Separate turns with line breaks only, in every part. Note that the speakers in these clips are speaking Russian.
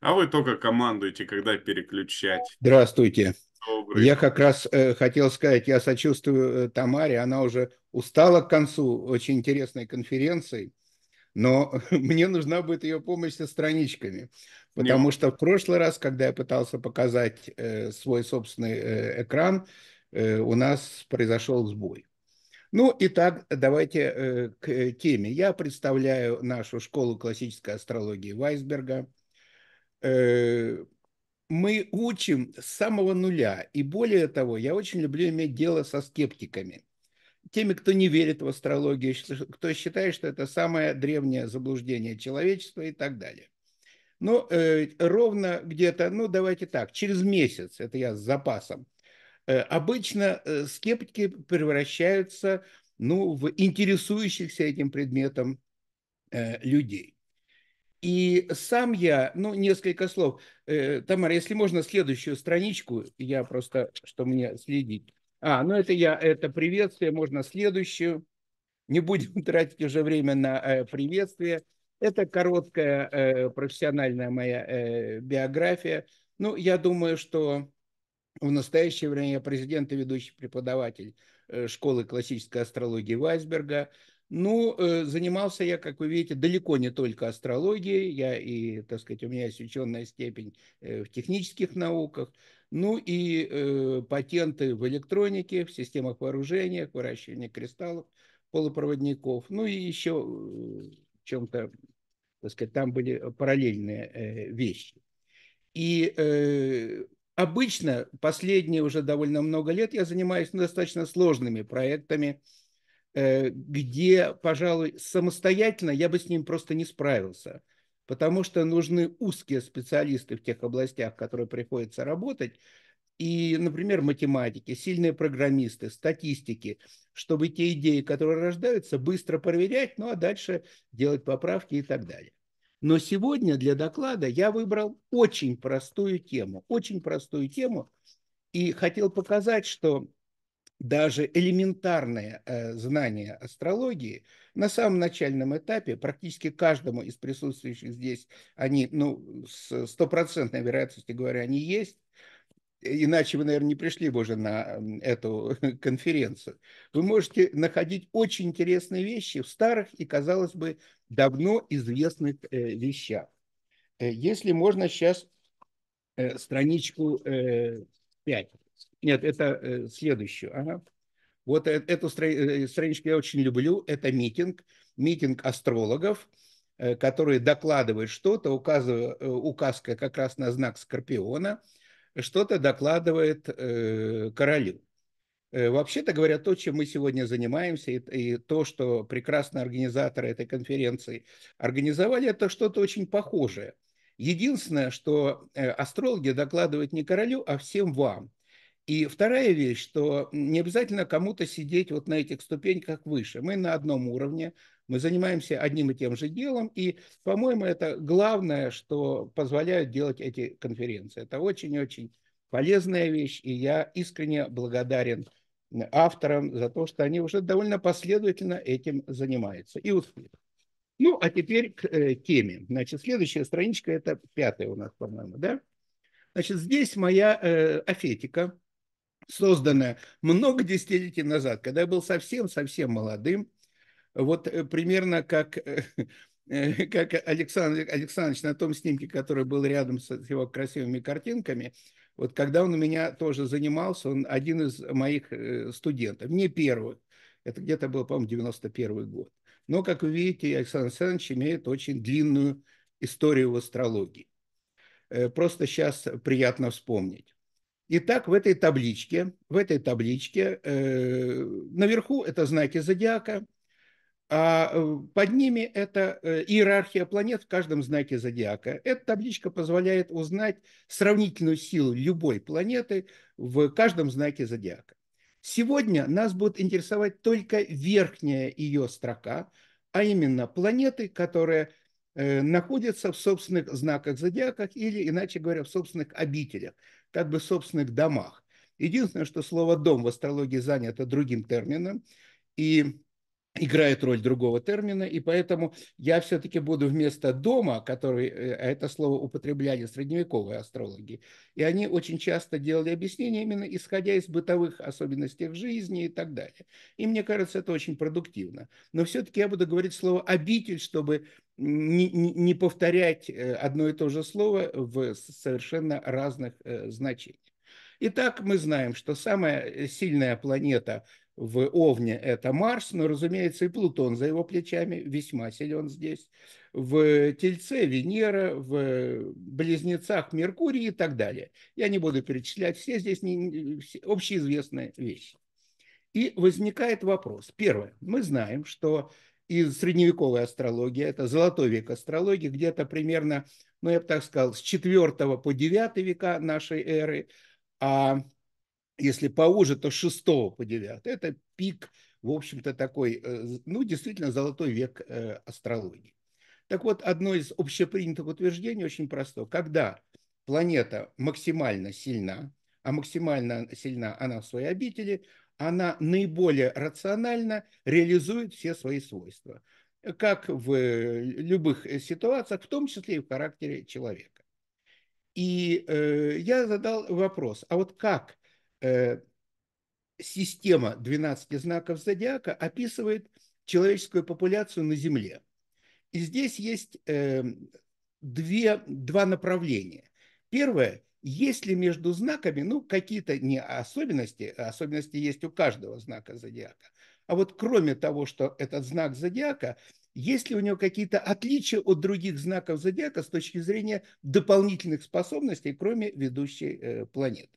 а вы только командуете, когда переключать.
Здравствуйте. Добрый. Я как раз э, хотел сказать, я сочувствую э, Тамаре, она уже устала к концу очень интересной конференции, но мне нужна будет ее помощь со страничками, потому Нет. что в прошлый раз, когда я пытался показать э, свой собственный э, экран, э, у нас произошел сбой. Ну, итак, давайте э, к э, теме. Я представляю нашу школу классической астрологии Вайсберга. Э, мы учим с самого нуля. И более того, я очень люблю иметь дело со скептиками. Теми, кто не верит в астрологию, кто считает, что это самое древнее заблуждение человечества и так далее. Но ну, э, ровно где-то, ну давайте так, через месяц, это я с запасом, э, обычно э, скептики превращаются ну, в интересующихся этим предметом э, людей. И сам я, ну, несколько слов. Э, Тамара, если можно, следующую страничку, я просто, что мне следить. А, ну это я, это приветствие, можно следующую. Не будем тратить уже время на э, приветствие. Это короткая э, профессиональная моя биография. Ну, я думаю, что в настоящее время я президент и ведущий преподаватель школы классической астрологии Вайсберга, ну, э, занимался я, как вы видите, далеко не только астрологией. Я и, так сказать, у меня есть ученая степень э, в технических науках. Ну и э, патенты в электронике, в системах вооружения, выращивании кристаллов, полупроводников. Ну и еще э, в чем-то, так сказать, там были параллельные э, вещи. И э, обычно последние уже довольно много лет я занимаюсь ну, достаточно сложными проектами – Э, где, пожалуй, самостоятельно я бы с ним просто не справился, потому что нужны узкие специалисты в тех областях, в которые приходится работать, и, например, математики, сильные программисты, статистики, чтобы те идеи, которые рождаются, быстро проверять, ну а дальше делать поправки и так далее. Но сегодня для доклада я выбрал очень простую тему, очень простую тему, и хотел показать, что даже элементарное э, знание астрологии на самом начальном этапе практически каждому из присутствующих здесь, они, ну, с стопроцентной вероятностью говоря, они есть, иначе вы, наверное, не пришли бы уже на эту конференцию. Вы можете находить очень интересные вещи в старых и, казалось бы, давно известных э, вещах. Э, если можно сейчас страничку 5. Нет, это э, следующую. Ага. Вот э, эту э, страничку я очень люблю. Это митинг, митинг астрологов, которые докладывают что-то, указывая, указка как раз на знак Скорпиона, что-то докладывает королю. Вообще-то говоря, то, чем мы сегодня занимаемся, и, и то, что прекрасные организаторы этой конференции организовали, это что-то очень похожее. Единственное, что астрологи докладывают не королю, а всем вам – и вторая вещь, что не обязательно кому-то сидеть вот на этих ступеньках выше. Мы на одном уровне, мы занимаемся одним и тем же делом, и, по-моему, это главное, что позволяют делать эти конференции. Это очень-очень полезная вещь, и я искренне благодарен авторам за то, что они уже довольно последовательно этим занимаются и успех. Ну, а теперь к э, теме. Значит, следующая страничка, это пятая у нас, по-моему, да? Значит, здесь моя э, афетика созданная много десятилетий назад, когда я был совсем-совсем молодым. Вот э, примерно как, э, как Александр Александрович на том снимке, который был рядом с его красивыми картинками, вот когда он у меня тоже занимался, он один из моих э, студентов, не первых. Это где-то был, по-моему, 91 год. Но, как вы видите, Александр Александрович имеет очень длинную историю в астрологии. Просто сейчас приятно вспомнить. Итак, в этой табличке, в этой табличке э, наверху это знаки зодиака, а э, под ними это э, иерархия планет в каждом знаке зодиака. Эта табличка позволяет узнать сравнительную силу любой планеты в каждом знаке зодиака. Сегодня нас будет интересовать только верхняя ее строка, а именно планеты, которые э, находятся в собственных знаках зодиака, или, иначе говоря, в собственных обителях как бы собственных домах. Единственное, что слово «дом» в астрологии занято другим термином, и играет роль другого термина, и поэтому я все-таки буду вместо дома, который, э, а это слово употребляли средневековые астрологи, и они очень часто делали объяснения именно исходя из бытовых особенностей жизни и так далее. И мне кажется, это очень продуктивно. Но все-таки я буду говорить слово «обитель», чтобы не, не повторять э, одно и то же слово в совершенно разных э, значениях. Итак, мы знаем, что самая сильная планета в Овне это Марс, но, разумеется, и Плутон за его плечами весьма силен здесь. В Тельце Венера, в Близнецах Меркурий и так далее. Я не буду перечислять, все здесь не, все общеизвестные вещи. И возникает вопрос. Первое. Мы знаем, что из средневековой астрологии, это золотой век астрологии, где-то примерно, ну я бы так сказал, с 4 по 9 века нашей эры, а если поуже, то с 6 по 9. Это пик, в общем-то, такой, э, ну, действительно, золотой век э, астрологии. Так вот, одно из общепринятых утверждений очень просто. Когда планета максимально сильна, а максимально сильна она в своей обители, она наиболее рационально реализует все свои свойства, как в э, любых ситуациях, в том числе и в характере человека. И э, я задал вопрос, а вот как Э, система 12 знаков зодиака описывает человеческую популяцию на Земле. И здесь есть э, две, два направления. Первое, есть ли между знаками, ну, какие-то не особенности, а особенности есть у каждого знака зодиака, а вот кроме того, что этот знак зодиака, есть ли у него какие-то отличия от других знаков зодиака с точки зрения дополнительных способностей, кроме ведущей э, планеты?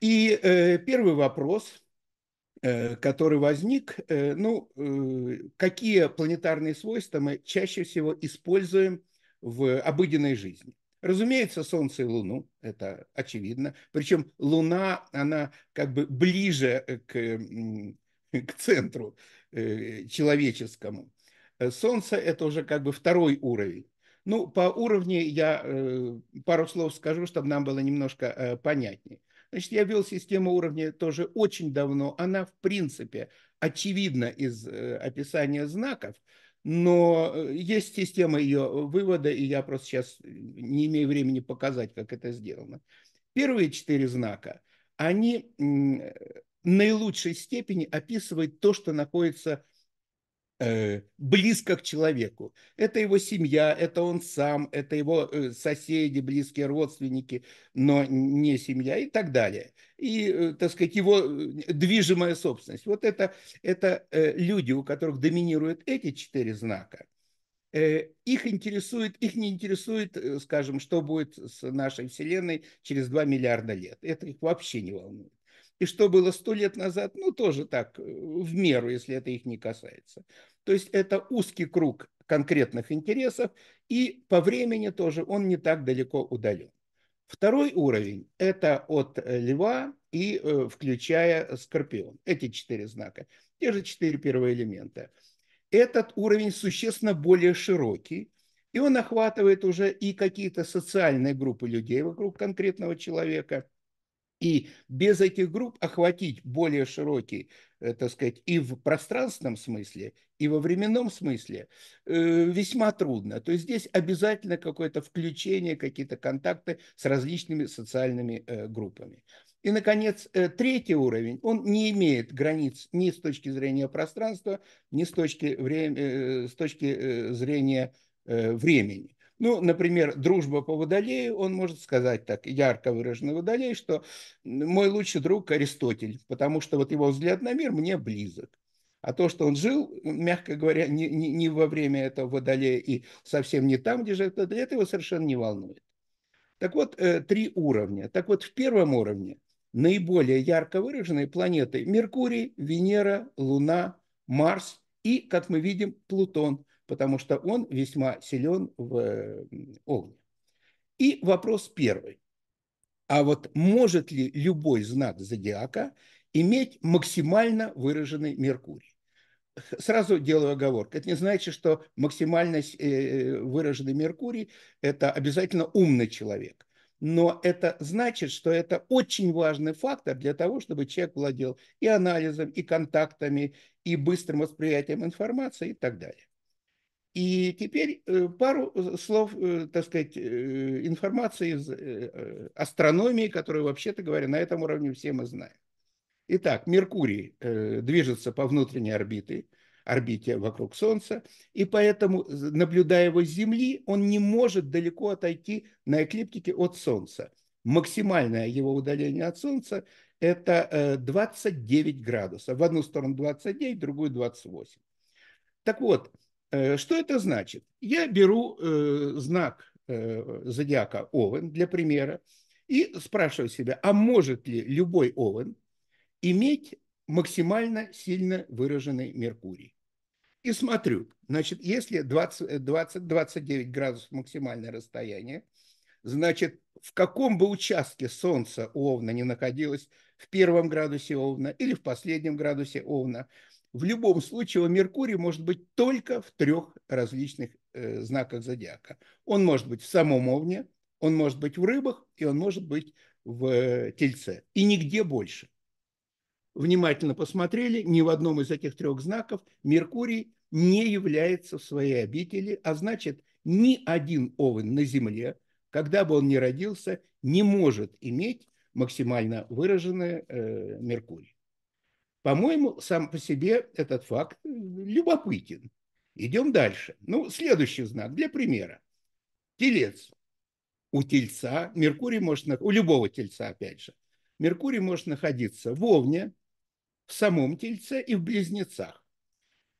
И э, первый вопрос, э, который возник, э, ну, какие планетарные свойства мы чаще всего используем в обыденной жизни? Разумеется, Солнце и Луну, это очевидно. Причем Луна, она как бы ближе к, к центру человеческому. Солнце – это уже как бы второй уровень. Ну, по уровню я пару слов скажу, чтобы нам было немножко понятнее. Значит, я вел систему уровня тоже очень давно. Она, в принципе, очевидна из э, описания знаков, но э, есть система ее вывода, и я просто сейчас э, не имею времени показать, как это сделано. Первые четыре знака, они наилучшей степени описывают то, что находится Э, близко к человеку. Это его семья, это он сам, это его э, соседи, близкие родственники, но не семья и так далее. И, э, так сказать, его движимая собственность. Вот это, это люди, у которых доминируют эти четыре знака. Их интересует, их не интересует, скажем, что будет с нашей Вселенной через 2 миллиарда лет. Это их вообще не волнует и что было сто лет назад, ну, тоже так, э, в меру, если это их не касается. То есть это узкий круг конкретных интересов, и по времени тоже он не так далеко удален. Второй уровень – это от э, льва и э, включая скорпион. Эти четыре знака, те же четыре первые элемента. Этот уровень существенно более широкий, и он охватывает уже и какие-то социальные группы людей вокруг конкретного человека – и без этих групп охватить более широкий, э, так сказать, и в пространственном смысле, и во временном смысле э, весьма трудно. То есть здесь обязательно какое-то включение, какие-то контакты с различными социальными э, группами. И, наконец, третий уровень, он не имеет границ ни с точки зрения пространства, ни с точки, время, с точки зрения времени. Ну, например, дружба по водолею, он может сказать так, ярко выраженный водолей, что мой лучший друг Аристотель, потому что вот его взгляд на мир мне близок. А то, что он жил, мягко говоря, не, не, не во время этого водолея и совсем не там, где же это, это его совершенно не волнует. Так вот, э, три уровня. Так вот, в первом уровне наиболее ярко выраженные планеты Меркурий, Венера, Луна, Марс и, как мы видим, Плутон – потому что он весьма силен в огне. И вопрос первый. А вот может ли любой знак зодиака иметь максимально выраженный Меркурий? Сразу делаю оговорку. Это не значит, что максимально э, выраженный Меркурий – это обязательно умный человек. Но это значит, что это очень важный фактор для того, чтобы человек владел и анализом, и контактами, и быстрым восприятием информации и так далее. И теперь э, пару э, слов, э, так сказать, информации из астрономии, которую, вообще-то говоря, на этом уровне все мы знаем. Итак, Меркурий движется по внутренней орбите, орбите вокруг Солнца, и поэтому, наблюдая его с Земли, он не может далеко отойти на эклиптике от Солнца. Максимальное его удаление от Солнца – это 29 градусов. В одну сторону 29, в другую 28. Так вот, Э, что это значит? Я беру э, знак э, зодиака Овен для примера и спрашиваю себя, а может ли любой Овен иметь максимально сильно выраженный Меркурий? И смотрю, значит, если 20-29 градусов максимальное расстояние, значит, в каком бы участке Солнца Овна не находилось, в первом градусе Овна или в последнем градусе Овна – в любом случае у Меркурия может быть только в трех различных э, знаках зодиака. Он может быть в самом Овне, он может быть в рыбах и он может быть в э, тельце. И нигде больше. Внимательно посмотрели, ни в одном из этих трех знаков Меркурий не является в своей обители, а значит ни один овен на Земле, когда бы он ни родился, не может иметь максимально выраженный э, Меркурий. По-моему, сам по себе этот факт э, любопытен. Идем дальше. Ну, следующий знак для примера. Телец. У тельца Меркурий может, у любого тельца, опять же, Меркурий может находиться в Овне, в самом тельце и в близнецах.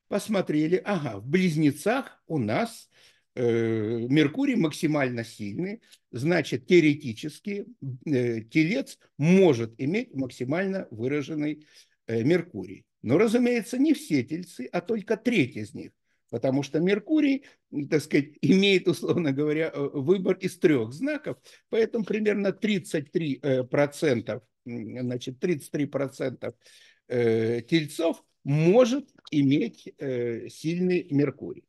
Посмотрели, ага, в близнецах у нас э, Меркурий максимально сильный, значит, теоретически э, телец может иметь максимально выраженный Э, Меркурий. Но, разумеется, не все тельцы, а только треть из них. Потому что Меркурий, так сказать, имеет, условно говоря, э, выбор из трех знаков. Поэтому примерно 33%, э, значит, 33% тельцов может иметь сильный Меркурий.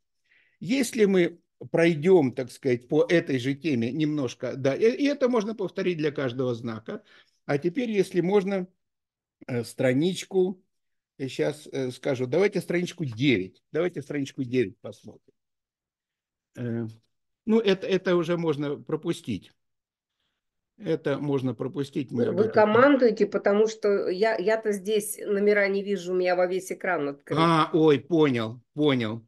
Если мы пройдем, так сказать, по этой же теме немножко, да, и это можно повторить для каждого знака. А теперь, если можно, Э, страничку, я сейчас э, скажу, давайте страничку 9, давайте страничку 9 посмотрим. Э, ну, это, это уже можно пропустить. Это можно пропустить. Мы Вы этом...
командуете, потому что я, я-то здесь номера не вижу, у меня во весь экран
открыт. А, ой, понял, понял.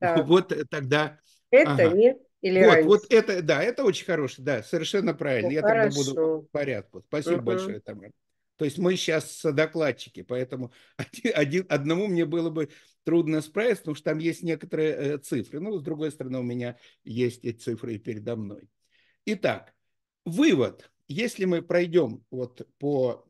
Да. Вот тогда...
Это ага. нет? Или вот,
вот это, да, это очень хороший, да, совершенно правильно. Ну, я хорошо. тогда буду в порядку. Спасибо угу. большое, Тамара. То есть мы сейчас содокладчики, поэтому один, одному мне было бы трудно справиться, потому что там есть некоторые э, цифры. Но ну, с другой стороны, у меня есть эти цифры и передо мной. Итак, вывод. Если мы пройдем вот по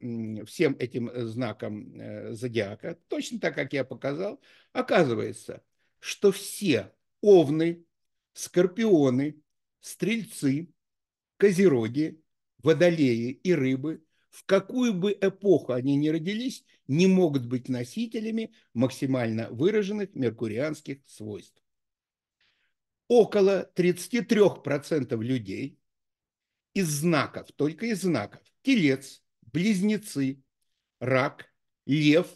всем этим э, знакам э, зодиака, точно так, как я показал, оказывается, что все овны, скорпионы, стрельцы, козероги, водолеи и рыбы в какую бы эпоху они ни родились, не могут быть носителями максимально выраженных меркурианских свойств. Около 33% людей из знаков, только из знаков, телец, близнецы, рак, лев,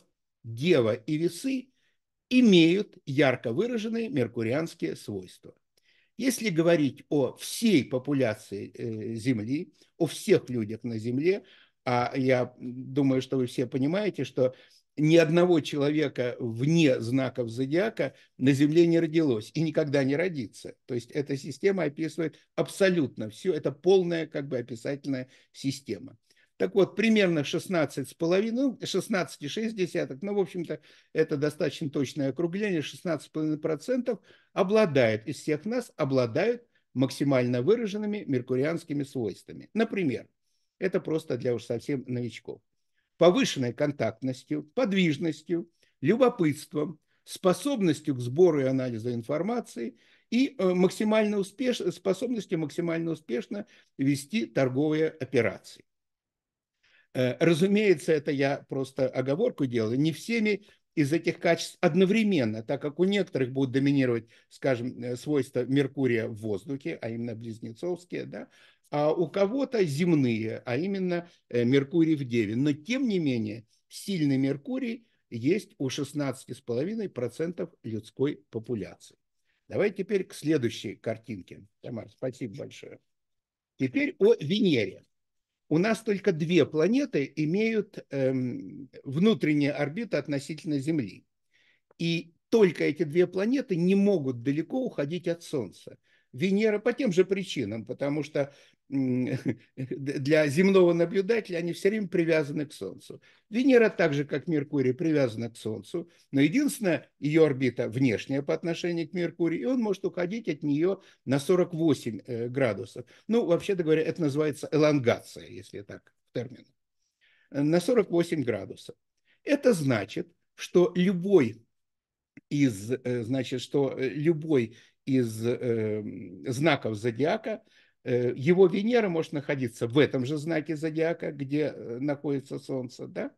дева и весы имеют ярко выраженные меркурианские свойства. Если говорить о всей популяции э, Земли, о всех людях на Земле, а я думаю, что вы все понимаете, что ни одного человека вне знаков зодиака на Земле не родилось и никогда не родится. То есть эта система описывает абсолютно все, это полная как бы описательная система. Так вот, примерно 16,5, ну, 16,6, ну, в общем-то, это достаточно точное округление, 16,5% обладает из всех нас, обладают максимально выраженными меркурианскими свойствами. Например, это просто для уж совсем новичков. Повышенной контактностью, подвижностью, любопытством, способностью к сбору и анализу информации и э, максимально успеш... способностью максимально успешно вести торговые операции. Э, разумеется, это я просто оговорку делаю. Не всеми из этих качеств одновременно, так как у некоторых будут доминировать, скажем, э, свойства Меркурия в воздухе, а именно близнецовские, да, а у кого-то земные, а именно э, Меркурий в Деве. Но тем не менее, сильный Меркурий есть у 16,5% людской популяции. Давай теперь к следующей картинке. Тамар, спасибо большое. Теперь о Венере. У нас только две планеты имеют эм, внутренние орбиты относительно Земли. И только эти две планеты не могут далеко уходить от Солнца. Венера по тем же причинам, потому что для земного наблюдателя они все время привязаны к Солнцу. Венера так же, как Меркурий, привязана к Солнцу, но единственное, ее орбита внешняя по отношению к Меркурию, и он может уходить от нее на 48 э, градусов. Ну, вообще-то говоря, это называется элонгация, если так в терминах. Э, на 48 градусов. Это значит, что любой из, э, значит, что любой из э, знаков зодиака – Э, его Венера может находиться в этом же знаке зодиака, где э, находится Солнце, да?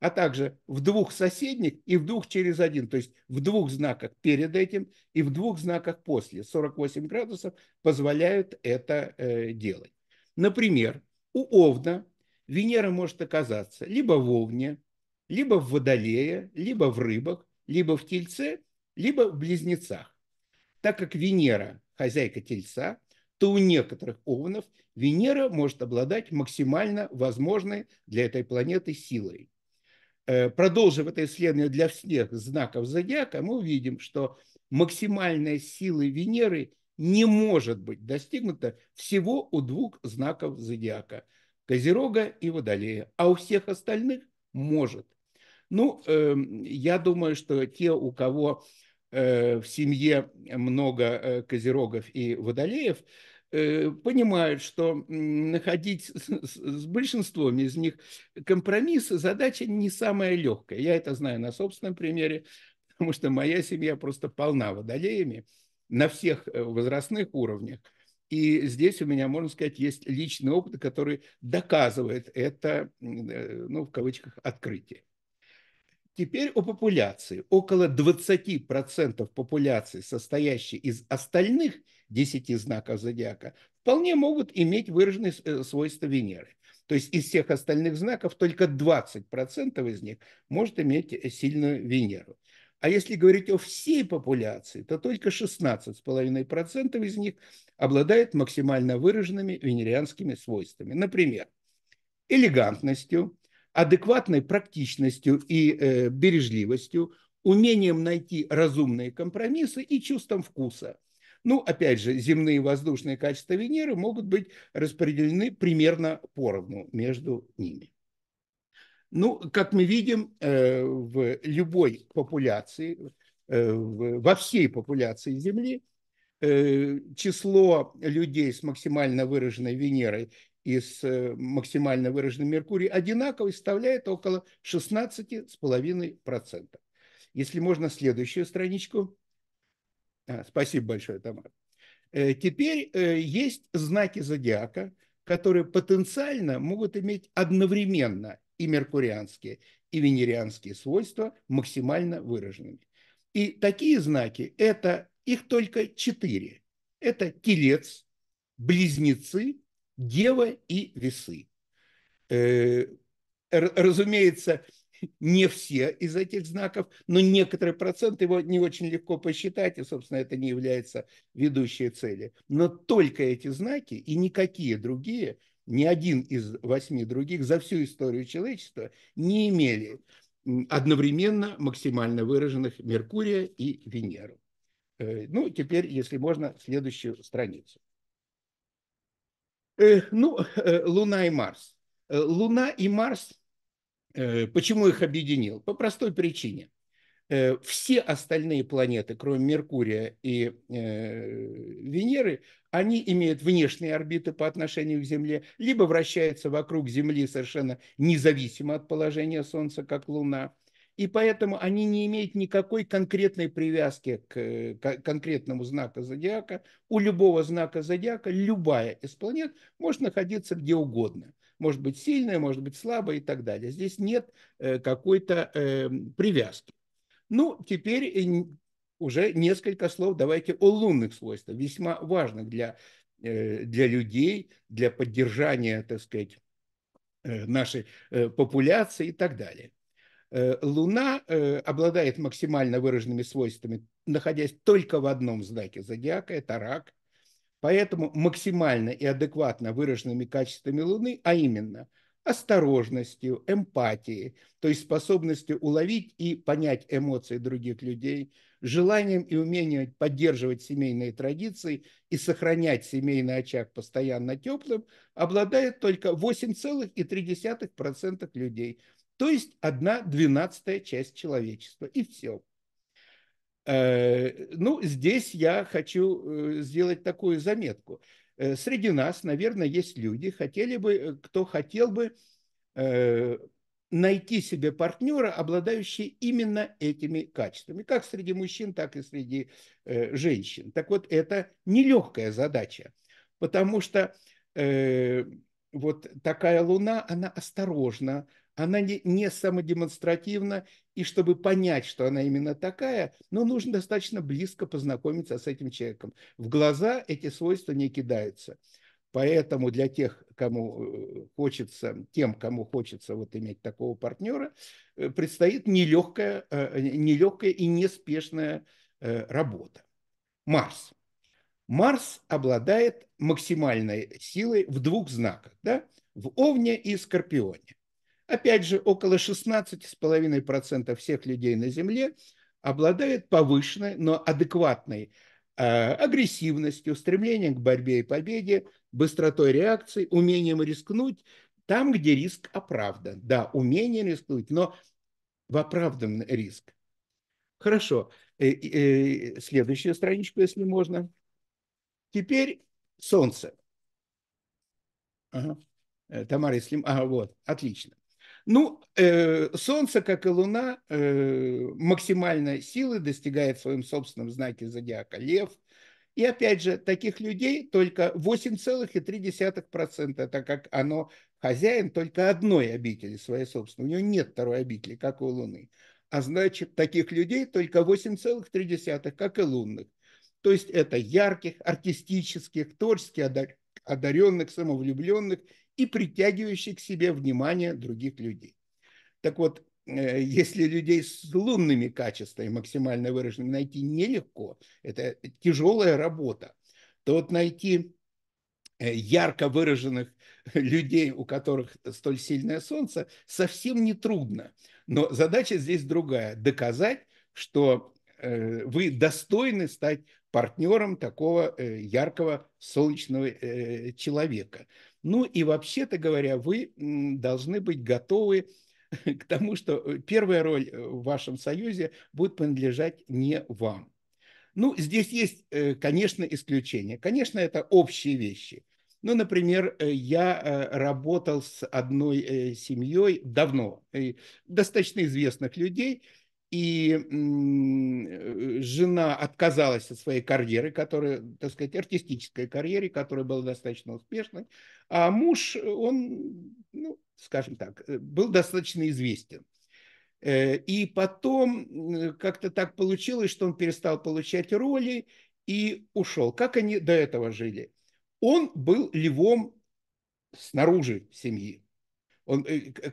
а также в двух соседних и в двух через один, то есть в двух знаках перед этим и в двух знаках после. 48 градусов позволяют это э, делать. Например, у Овна Венера может оказаться либо в Овне, либо в Водолее, либо в Рыбах, либо в Тельце, либо в Близнецах. Так как Венера – хозяйка Тельца – то у некоторых овнов Венера может обладать максимально возможной для этой планеты силой. Э, продолжив это исследование для всех знаков зодиака, мы увидим, что максимальная сила Венеры не может быть достигнута всего у двух знаков зодиака – Козерога и Водолея, а у всех остальных может. Ну, эм, я думаю, что те, у кого Э, в семье много э, козерогов и водолеев, э, понимают, что находить с большинством из них компромисс задача не самая легкая. Я это знаю на собственном примере, потому что моя семья просто полна водолеями на всех возрастных уровнях. И здесь у меня, можно сказать, есть личный опыт, который доказывает это, ну, в кавычках, открытие. Теперь о популяции. Около 20% популяции, состоящей из остальных 10 знаков зодиака, вполне могут иметь выраженные э, свойства Венеры. То есть из всех остальных знаков только 20% из них может иметь э, сильную Венеру. А если говорить о всей популяции, то только 16,5% из них обладает максимально выраженными венерианскими свойствами. Например, элегантностью – адекватной практичностью и э, бережливостью, умением найти разумные компромиссы и чувством вкуса. Ну, опять же, земные и воздушные качества Венеры могут быть распределены примерно поровну между ними. Ну, как мы видим, э, в любой популяции, э, во всей популяции Земли э, число людей с максимально выраженной Венерой и с э, максимально выраженным Меркурием одинаковый, составляет около 16,5%. Если можно, следующую страничку. А, спасибо большое, Тамара. Э, теперь э, есть знаки зодиака, которые потенциально могут иметь одновременно и меркурианские, и венерианские свойства максимально выраженными. И такие знаки, это их только четыре. Это телец, близнецы, Дева и Весы. Э, разумеется, не все из этих знаков, но некоторый процент его не очень легко посчитать, и, собственно, это не является ведущей целью. Но только эти знаки и никакие другие, ни один из восьми других за всю историю человечества не имели одновременно максимально выраженных Меркурия и Венеру. Э, ну, теперь, если можно, следующую страницу. Э, ну, э, Луна и Марс. Э, Луна и Марс, почему их объединил? По простой причине. Все остальные планеты, кроме Меркурия и Венеры, они имеют внешние орбиты по отношению к Земле, либо вращаются вокруг Земли совершенно независимо от положения Солнца, как Луна – и поэтому они не имеют никакой конкретной привязки к э, конкретному знаку зодиака. У любого знака зодиака любая из планет может находиться где угодно. Может быть сильная, может быть слабая и так далее. Здесь нет э, какой-то эм, привязки. Ну, теперь уже несколько слов давайте о лунных свойствах, весьма важных для, э, для людей, для поддержания, так сказать, нашей популяции и так далее. Э, Луна э, обладает максимально выраженными свойствами, находясь только в одном знаке зодиака, это рак. Поэтому максимально и адекватно выраженными качествами Луны, а именно осторожностью, эмпатией, то есть способностью уловить и понять эмоции других людей, желанием и умением поддерживать семейные традиции и сохранять семейный очаг постоянно теплым, обладает только 8,3% людей – то есть одна двенадцатая часть человечества. И все. Э, ну, здесь я хочу э, сделать такую заметку. Э, среди нас, наверное, есть люди, хотели бы, кто хотел бы найти себе партнера, обладающий именно этими качествами, как среди мужчин, так и среди женщин. Так вот, это нелегкая задача, потому что вот такая луна, она осторожна, она не, самодемонстративна, и чтобы понять, что она именно такая, ну, нужно достаточно близко познакомиться с этим человеком. В глаза эти свойства не кидаются. Поэтому для тех, кому э, хочется, тем, кому хочется вот иметь такого партнера, э, предстоит нелегкая, э, нелегкая и неспешная работа. Марс. Марс обладает максимальной силой в двух знаках, да? в Овне и Скорпионе. Опять же, около 16,5% всех людей на Земле обладает повышенной, но адекватной э, агрессивностью, стремлением к борьбе и победе, быстротой реакции, умением рискнуть там, где риск оправдан. Да, умение рискнуть, но в оправдан риск. Хорошо. Э, э, Следующую страничку, если можно. Теперь Солнце. Ага. Тамара Слим. А, вот, отлично. Ну, э, Солнце, как и Луна, э, максимальной силы достигает в своем собственном знаке зодиака Лев. И опять же, таких людей только 8,3%, так как оно хозяин только одной обители своей собственной. У него нет второй обители, как у Луны. А значит, таких людей только 8,3, как и лунных. То есть это ярких, артистических, творчески одаренных, самовлюбленных и притягивающий к себе внимание других людей. Так вот, э, если людей с лунными качествами максимально выраженными найти нелегко, это тяжелая работа, то вот найти э, ярко выраженных людей, у которых столь сильное солнце, совсем не трудно. Но задача здесь другая – доказать, что э, вы достойны стать партнером такого яркого солнечного человека. Ну и вообще-то говоря, вы должны быть готовы к тому, что э, первая роль э, в вашем союзе будет принадлежать не вам. Ну, здесь есть, э, конечно, исключения. Конечно, это общие вещи. Ну, например, я работал с одной семьей давно, достаточно известных людей – и э, жена отказалась от своей карьеры, которая, так сказать, артистической карьере, которая была достаточно успешной, а муж, э, он, ну, скажем так, э, был достаточно известен. И потом как-то так получилось, что он перестал получать роли и ушел. Как они до этого жили? Он был львом снаружи семьи. Он,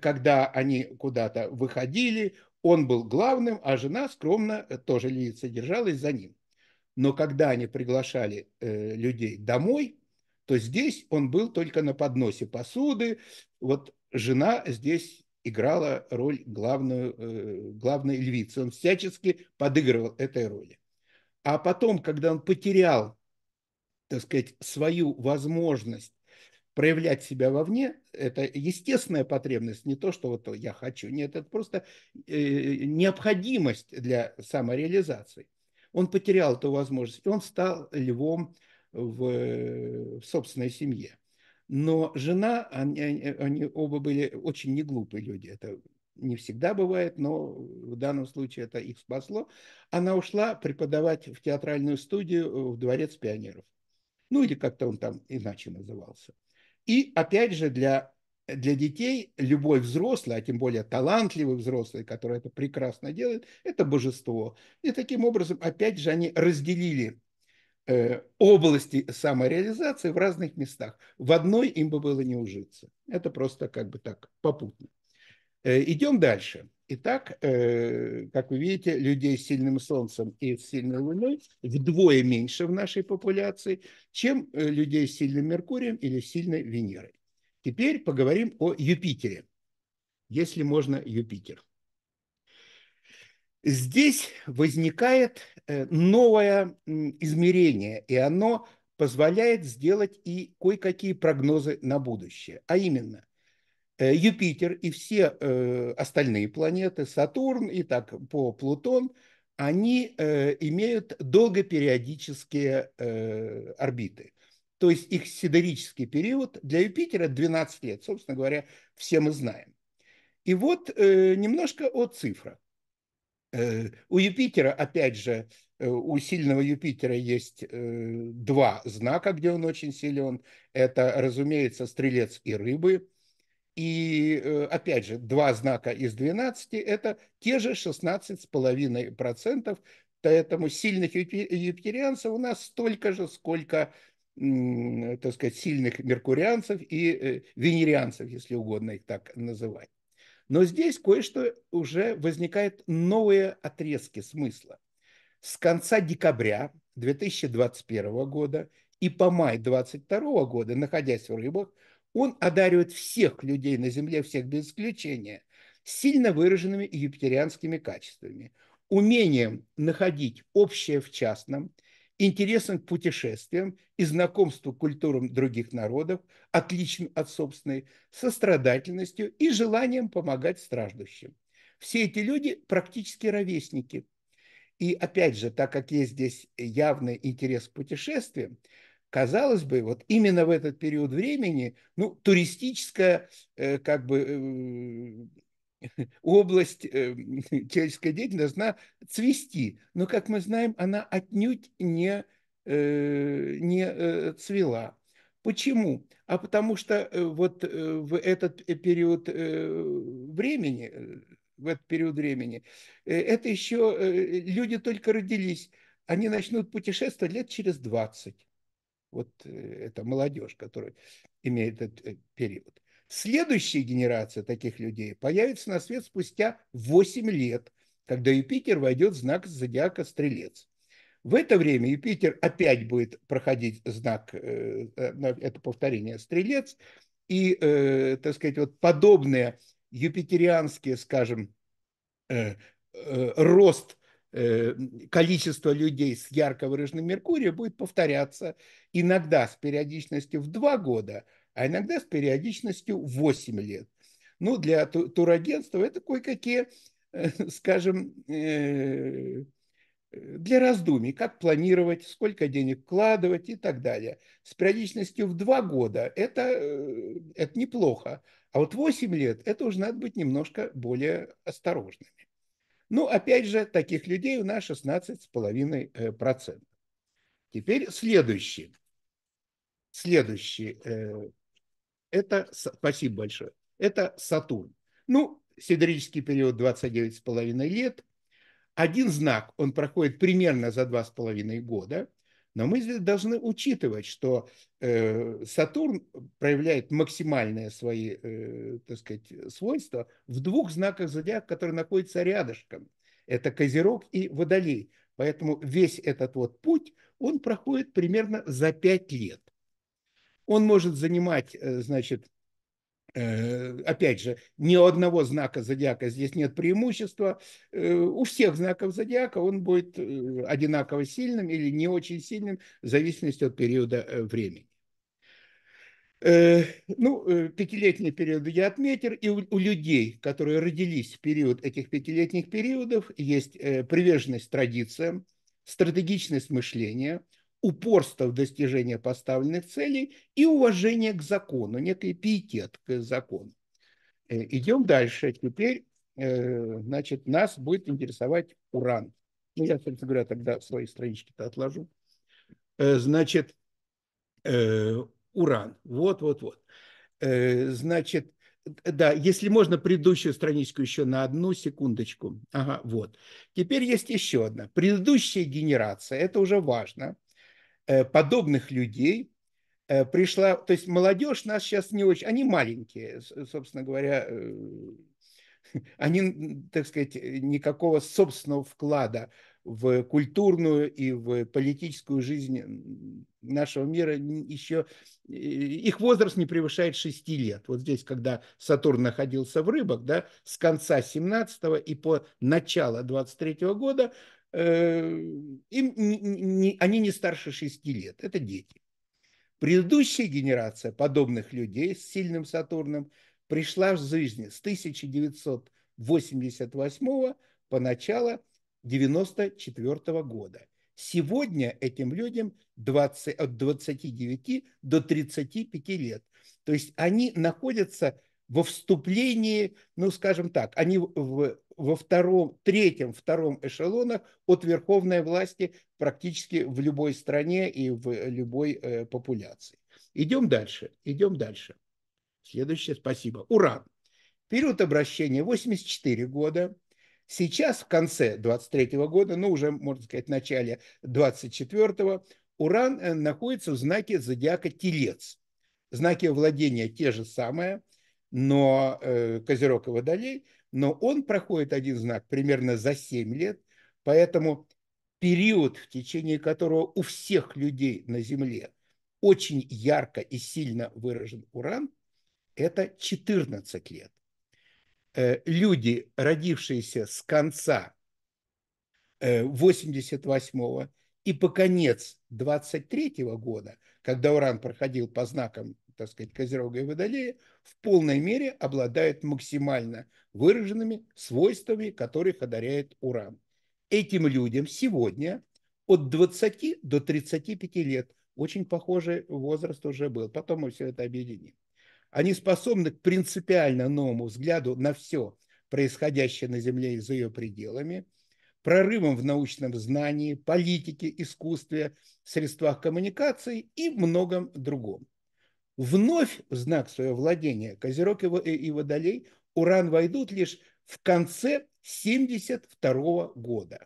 когда они куда-то выходили, он был главным, а жена скромно э, тоже лица держалась за ним. Но когда они приглашали э, людей домой, то здесь он был только на подносе посуды. Вот жена здесь играла роль главную, э, главной львицы. Он всячески подыгрывал этой роли. А потом, когда он потерял, так сказать, свою возможность проявлять себя вовне – это естественная потребность, не то, что вот я хочу. Нет, это просто э, необходимость для самореализации. Он потерял эту возможность, он стал львом в, в собственной семье. Но жена, они, а, э, они оба были очень неглупые люди, это не всегда бывает, но в данном случае это их спасло. Она ушла преподавать в театральную студию в Дворец пионеров. Ну или как-то он там иначе назывался. И опять же, для, для детей любой взрослый, а тем более талантливый взрослый, который это прекрасно делает, это божество. И таким образом, опять же, они разделили э, области самореализации в разных местах. В одной им бы было не ужиться. Это просто как бы так попутно. Э, идем дальше. Итак, э, как вы видите, людей с сильным Солнцем и с сильной Луной вдвое меньше в нашей популяции, чем э, людей с сильным Меркурием или сильной Венерой. Теперь поговорим о Юпитере, если можно Юпитер. Здесь возникает э, новое измерение, и оно позволяет сделать и кое-какие прогнозы на будущее. А именно, Э, Юпитер и все э, остальные планеты, Сатурн и так по Плутон, они э, имеют долгопериодические орбиты. То есть их сидерический период для Юпитера 12 лет, собственно говоря, все мы знаем. И вот немножко о цифрах. У Юпитера, опять же, у сильного Юпитера есть два знака, где он очень силен. Это, разумеется, стрелец и рыбы – и э, опять же, два знака из 12 – это те же 16,5%, поэтому сильных юпитерианцев у нас столько же, сколько так сказать, сильных меркурианцев и э, венерианцев, если угодно их так называть. Но здесь кое-что уже возникает новые отрезки смысла. С конца декабря 2021 года и по май 2022 года, находясь в рыбах, он одаривает всех людей на земле, всех без исключения, сильно выраженными юпитерианскими качествами, умением находить общее в частном, интересом к путешествиям и знакомству с культурам других народов, отличным от собственной, сострадательностью и желанием помогать страждущим. Все эти люди практически ровесники. И опять же, так как есть здесь явный интерес к путешествиям, казалось бы, вот именно в этот период времени, ну, туристическая, э, как бы, э, область э, человеческой деятельности должна цвести. Но, как мы знаем, она отнюдь не, не цвела. Почему? А потому что вот в этот период времени, в этот период времени, это еще люди только родились, они начнут путешествовать лет через 20. Вот э, это молодежь, которая имеет этот э, период. Следующая генерация таких людей появится на свет спустя 8 лет, когда Юпитер войдет в знак зодиака Стрелец. В это время Юпитер опять будет проходить знак, э, это повторение Стрелец, и, так сказать, вот подобные юпитерианские, скажем, рост Э, количество людей с ярко выраженным Меркурием будет повторяться иногда с периодичностью в 2 года, а иногда с периодичностью в 8 лет. Ну, для турагентства это кое-какие, э, скажем, э, для раздумий, как планировать, сколько денег вкладывать и так далее. С периодичностью в 2 года это, это неплохо, а вот 8 лет это уже надо быть немножко более осторожными. Ну, опять же, таких людей у нас 16,5%. Э, Теперь следующий. Следующий. Э, это, спасибо большое, это Сатурн. Ну, сидерический период 29,5 лет. Один знак, он проходит примерно за 2,5 года. Но мы должны учитывать, что э, Сатурн проявляет максимальные свои, э, так сказать, свойства в двух знаках зодиака, которые находятся рядышком. Это Козерог и Водолей. Поэтому весь этот вот путь, он проходит примерно за пять лет. Он может занимать, э, значит, Э, опять же, ни у одного знака зодиака здесь нет преимущества. Э, у всех знаков зодиака он будет э, одинаково сильным или не очень сильным, в зависимости от периода времени. Ну, пятилетний период я отметил, и у, у людей, которые родились в период этих пятилетних периодов, есть приверженность традициям, стратегичность мышления – упорство в достижении поставленных целей и уважение к закону, некий пиетет к закону. Э, идем дальше. Теперь э, значит, нас будет интересовать уран. Ну, я, собственно говоря, тогда свои странички-то отложу. Э, значит, уран. Вот, вот, вот. Значит, да, если можно предыдущую страничку еще на одну секундочку. Ага, вот. Теперь есть еще одна. Предыдущая генерация, это уже важно. Э, подобных людей э, пришла, то есть молодежь нас сейчас не очень, они маленькие, собственно говоря, э, они, так сказать, никакого собственного вклада в культурную и в политическую жизнь нашего мира еще... Их возраст не превышает 6 лет. Вот здесь, когда Сатурн находился в рыбах, да, с конца 17 и по начало 23 года Эм, им не, не, они не старше 6 лет, это дети. Предыдущая генерация подобных людей с сильным Сатурном пришла в жизни с 1988 по начало 1994 года. Сегодня этим людям 20, от 29 до 35 лет. То есть они находятся во вступлении, ну, скажем так, они в, во втором, третьем, втором эшелонах от верховной власти практически в любой стране и в любой э, популяции. Идем дальше, идем дальше. Следующее, спасибо. Уран. Период обращения 84 года. Сейчас, в конце 23 года, ну, уже, можно сказать, в начале 24 Уран э, находится в знаке зодиака Телец. Знаки владения те же самые, но э, Козерог и Водолей, но он проходит один знак примерно за 7 лет, поэтому период, в течение которого у всех людей на Земле очень ярко и сильно выражен уран, это 14 лет. Э, люди, родившиеся с конца э, 88 и по конец 23 года, когда уран проходил по знакам так сказать, Козерога и Водолея, в полной мере обладают максимально выраженными свойствами, которые одаряет Уран. Этим людям сегодня от 20 до 35 лет, очень похожий возраст уже был, потом мы все это объединим. Они способны к принципиально новому взгляду на все происходящее на Земле и за ее пределами, прорывом в научном знании, политике, искусстве, средствах коммуникации и многом другом вновь в знак своего владения Козерог и Водолей Уран войдут лишь в конце 72 года.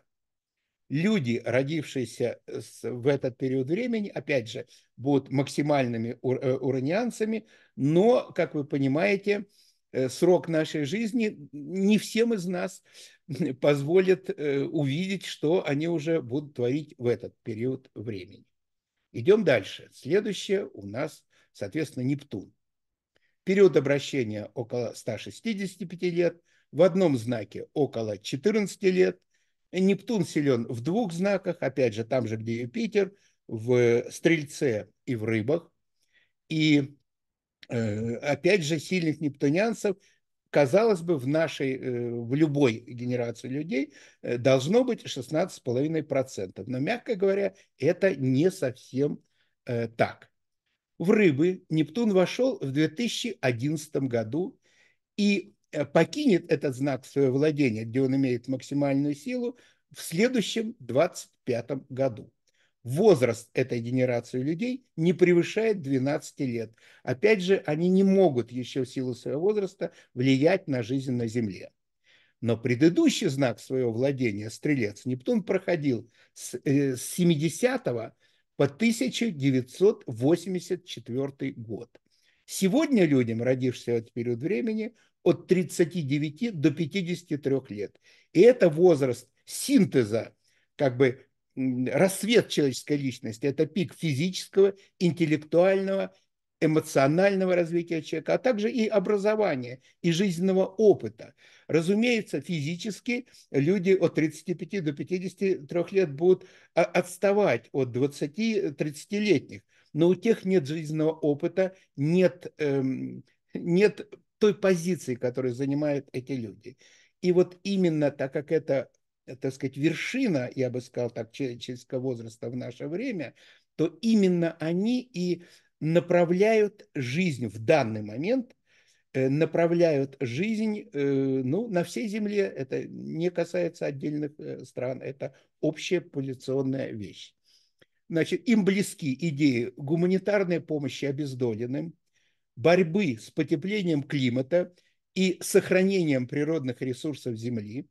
Люди, родившиеся в этот период времени, опять же, будут максимальными э, уранианцами, но, как вы понимаете, э, срок нашей жизни не всем из нас позволит э, увидеть, что они уже будут творить в этот период времени. Идем дальше. Следующее у нас соответственно, Нептун. Период обращения около 165 лет, в одном знаке около 14 лет. Нептун силен в двух знаках, опять же, там же, где Юпитер, в Стрельце и в Рыбах. И э, опять же, сильных нептунянцев, казалось бы, в нашей, э, в любой генерации людей э, должно быть 16,5%. Но, мягко говоря, это не совсем так в рыбы Нептун вошел в 2011 году и э, покинет этот знак свое владение, где он имеет максимальную силу, в следующем 25 году. Возраст этой генерации людей не превышает 12 лет. Опять же, они не могут еще в силу своего возраста влиять на жизнь на Земле. Но предыдущий знак своего владения, стрелец, Нептун проходил с 70 э, по 1984 год. Сегодня людям, родившимся в этот период времени, от 39 до 53 лет. И это возраст синтеза, как бы рассвет человеческой личности. Это пик физического, интеллектуального эмоционального развития человека, а также и образования, и жизненного опыта. Разумеется, физически люди от 35 до 53 лет будут а, отставать от 20-30-летних, но у тех нет жизненного опыта, нет, эм, нет той позиции, которую занимают эти люди. И вот именно так как это, так сказать, вершина, я бы сказал так, человеческого возраста в наше время, то именно они и направляют жизнь в данный момент, э, направляют жизнь э, ну, на всей земле. Это не касается отдельных э, стран, это общая позиционная вещь. Значит, им близки идеи гуманитарной помощи обездоленным, борьбы с потеплением климата и сохранением природных ресурсов Земли.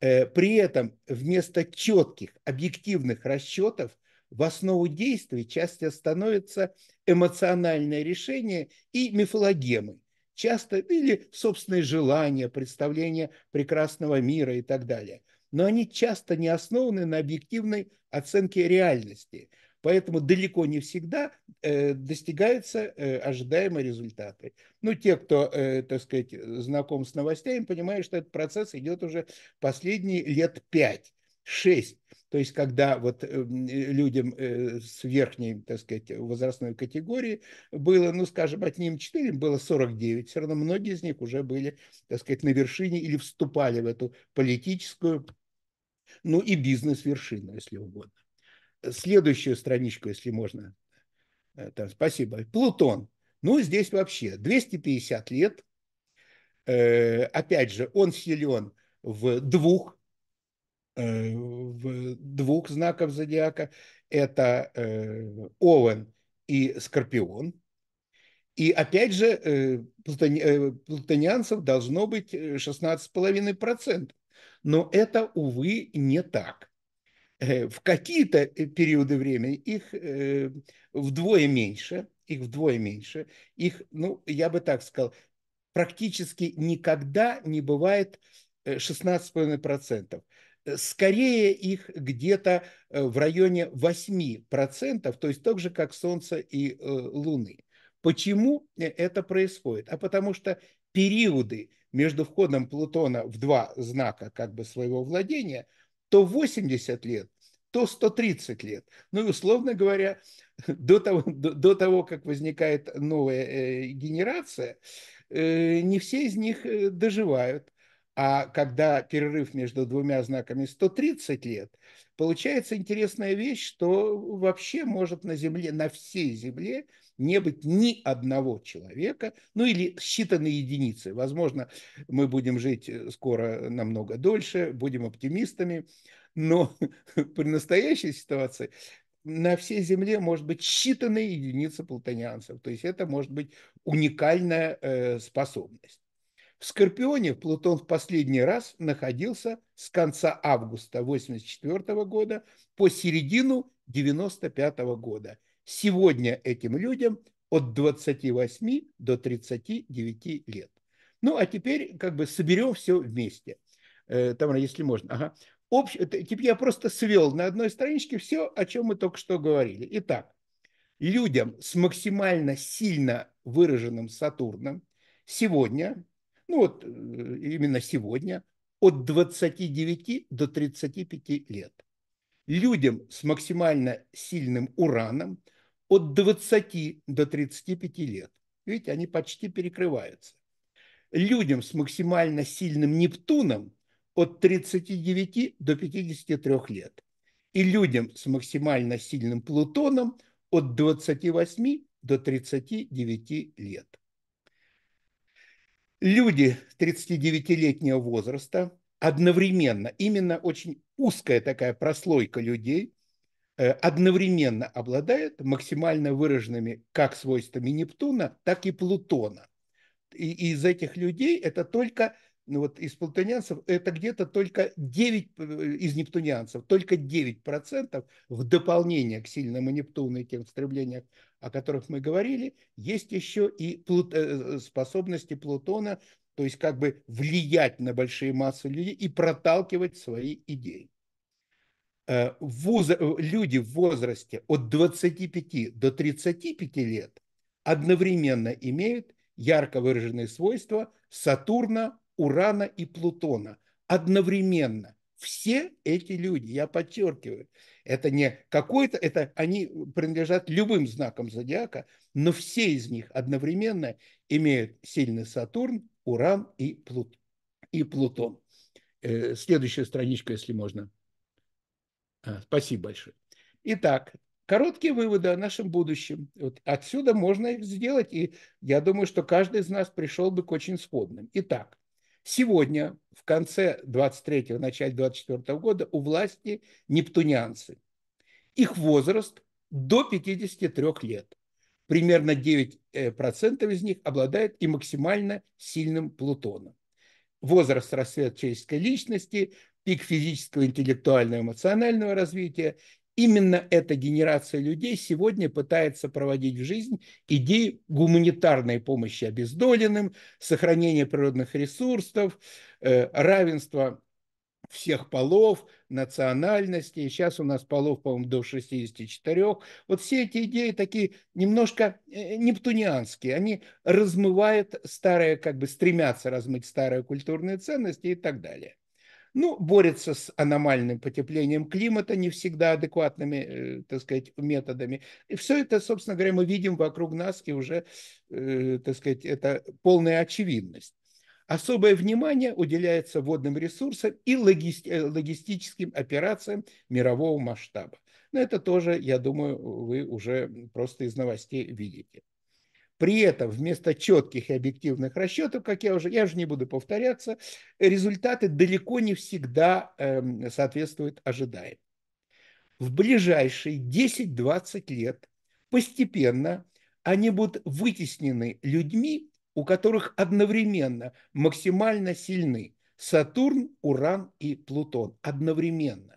При этом вместо четких объективных расчетов в основу действий часто становятся эмоциональные решения и мифологемы, часто или собственные желания, представления прекрасного мира и так далее. Но они часто не основаны на объективной оценке реальности, поэтому далеко не всегда э, достигаются э, ожидаемые результаты. Ну, те, кто, э, так сказать, знаком с новостями, понимают, что этот процесс идет уже последние лет пять, шесть то есть, когда вот эм, э, людям э, с верхней, так сказать, возрастной категории было, ну, скажем, от четырем 4 было 49, все равно многие из них уже были, так сказать, на вершине или вступали в эту политическую, ну, и бизнес-вершину, если угодно. Следующую страничку, если можно. Э, там, спасибо. Плутон. Ну, здесь вообще 250 лет. Опять же, он силен в двух Э, двух знаков зодиака. Это э, Овен и Скорпион. И опять же, э, плутонианцев должно быть 16,5%. Но это, увы, не так. В какие-то периоды времени их вдвое меньше, их вдвое меньше, их, ну, я бы так сказал, практически никогда не бывает 16,5%. Э, скорее их где-то э, в районе 8%, то есть так же, как Солнца и э, Луны. Почему это происходит? А потому что периоды между входом Плутона в два знака как бы своего владения то 80 лет, то 130 лет. Ну и условно говоря, до того, до, до того как возникает новая э, генерация, э, не все из них доживают. А когда перерыв между двумя знаками 130 лет, получается интересная вещь, что вообще может на Земле, на всей Земле не быть ни одного человека, ну или считанные единицы. Возможно, мы будем жить э, скоро намного дольше, будем оптимистами, но при настоящей ситуации на всей Земле может быть считанные единицы плутонианцев. То есть это может быть уникальная э, способность. В Скорпионе Плутон в последний раз находился с конца августа 1984 года по середину 1995 года. Сегодня этим людям от 28 до 39 лет. Ну, а теперь как бы соберем все вместе. Э, Тамара, если можно. Ага. Общ... Теперь я просто свел на одной страничке все, о чем мы только что говорили. Итак, людям с максимально сильно выраженным Сатурном сегодня ну вот э, именно сегодня, от 29 до 35 лет. Людям с максимально сильным ураном от 20 до 35 лет. Видите, они почти перекрываются. Людям с максимально сильным Нептуном от 39 до 53 лет. И людям с максимально сильным Плутоном от 28 до 39 лет люди 39-летнего возраста одновременно, именно очень узкая такая прослойка людей, э, одновременно обладает максимально выраженными как свойствами Нептуна, так и Плутона. И из этих людей это только, ну вот из плутонианцев, это где-то только 9, э, из нептунианцев, только 9% в дополнение к сильному Нептуну и тем стремлениям о которых мы говорили, есть еще и э, э, способности Плутона, то есть как бы влиять на большие массы людей и проталкивать свои идеи. Э, люди в возрасте от 25 до 35 лет одновременно имеют ярко выраженные свойства Сатурна, Урана и Плутона. Одновременно – все эти люди, я подчеркиваю, это не какой-то, это они принадлежат любым знакам зодиака, но все из них одновременно имеют сильный Сатурн, Уран и, Плут, и Плутон. Э, следующая страничка, если можно. А, спасибо большое. Итак, короткие выводы о нашем будущем. Вот отсюда можно их сделать, и я думаю, что каждый из нас пришел бы к очень сходным. Итак, Сегодня, в конце 23-го, начале 24 го года у власти нептунианцы. Их возраст до 53 лет. Примерно 9% э, из них обладает и максимально сильным Плутоном. Возраст расцвет человеческой личности, пик физического, интеллектуального, эмоционального развития Именно эта генерация людей сегодня пытается проводить в жизнь идеи гуманитарной помощи обездоленным, сохранения природных ресурсов, э, равенства всех полов, национальностей. Сейчас у нас полов, по-моему, до 64. Вот все эти идеи такие немножко э, нептунианские. Они размывают старые, как бы стремятся размыть старые культурные ценности и так далее ну, борется с аномальным потеплением климата, не всегда адекватными, э, так сказать, методами. И все это, собственно говоря, мы видим вокруг нас, и уже, э, так сказать, это полная очевидность. Особое внимание уделяется водным ресурсам и логисти э, логистическим операциям мирового масштаба. Но это тоже, я думаю, вы уже просто из новостей видите. При этом вместо четких и объективных расчетов, как я уже, я уже не буду повторяться, результаты далеко не всегда эм, соответствуют ожидаемым. В ближайшие 10-20 лет постепенно они будут вытеснены людьми, у которых одновременно максимально сильны Сатурн, Уран и Плутон. Одновременно.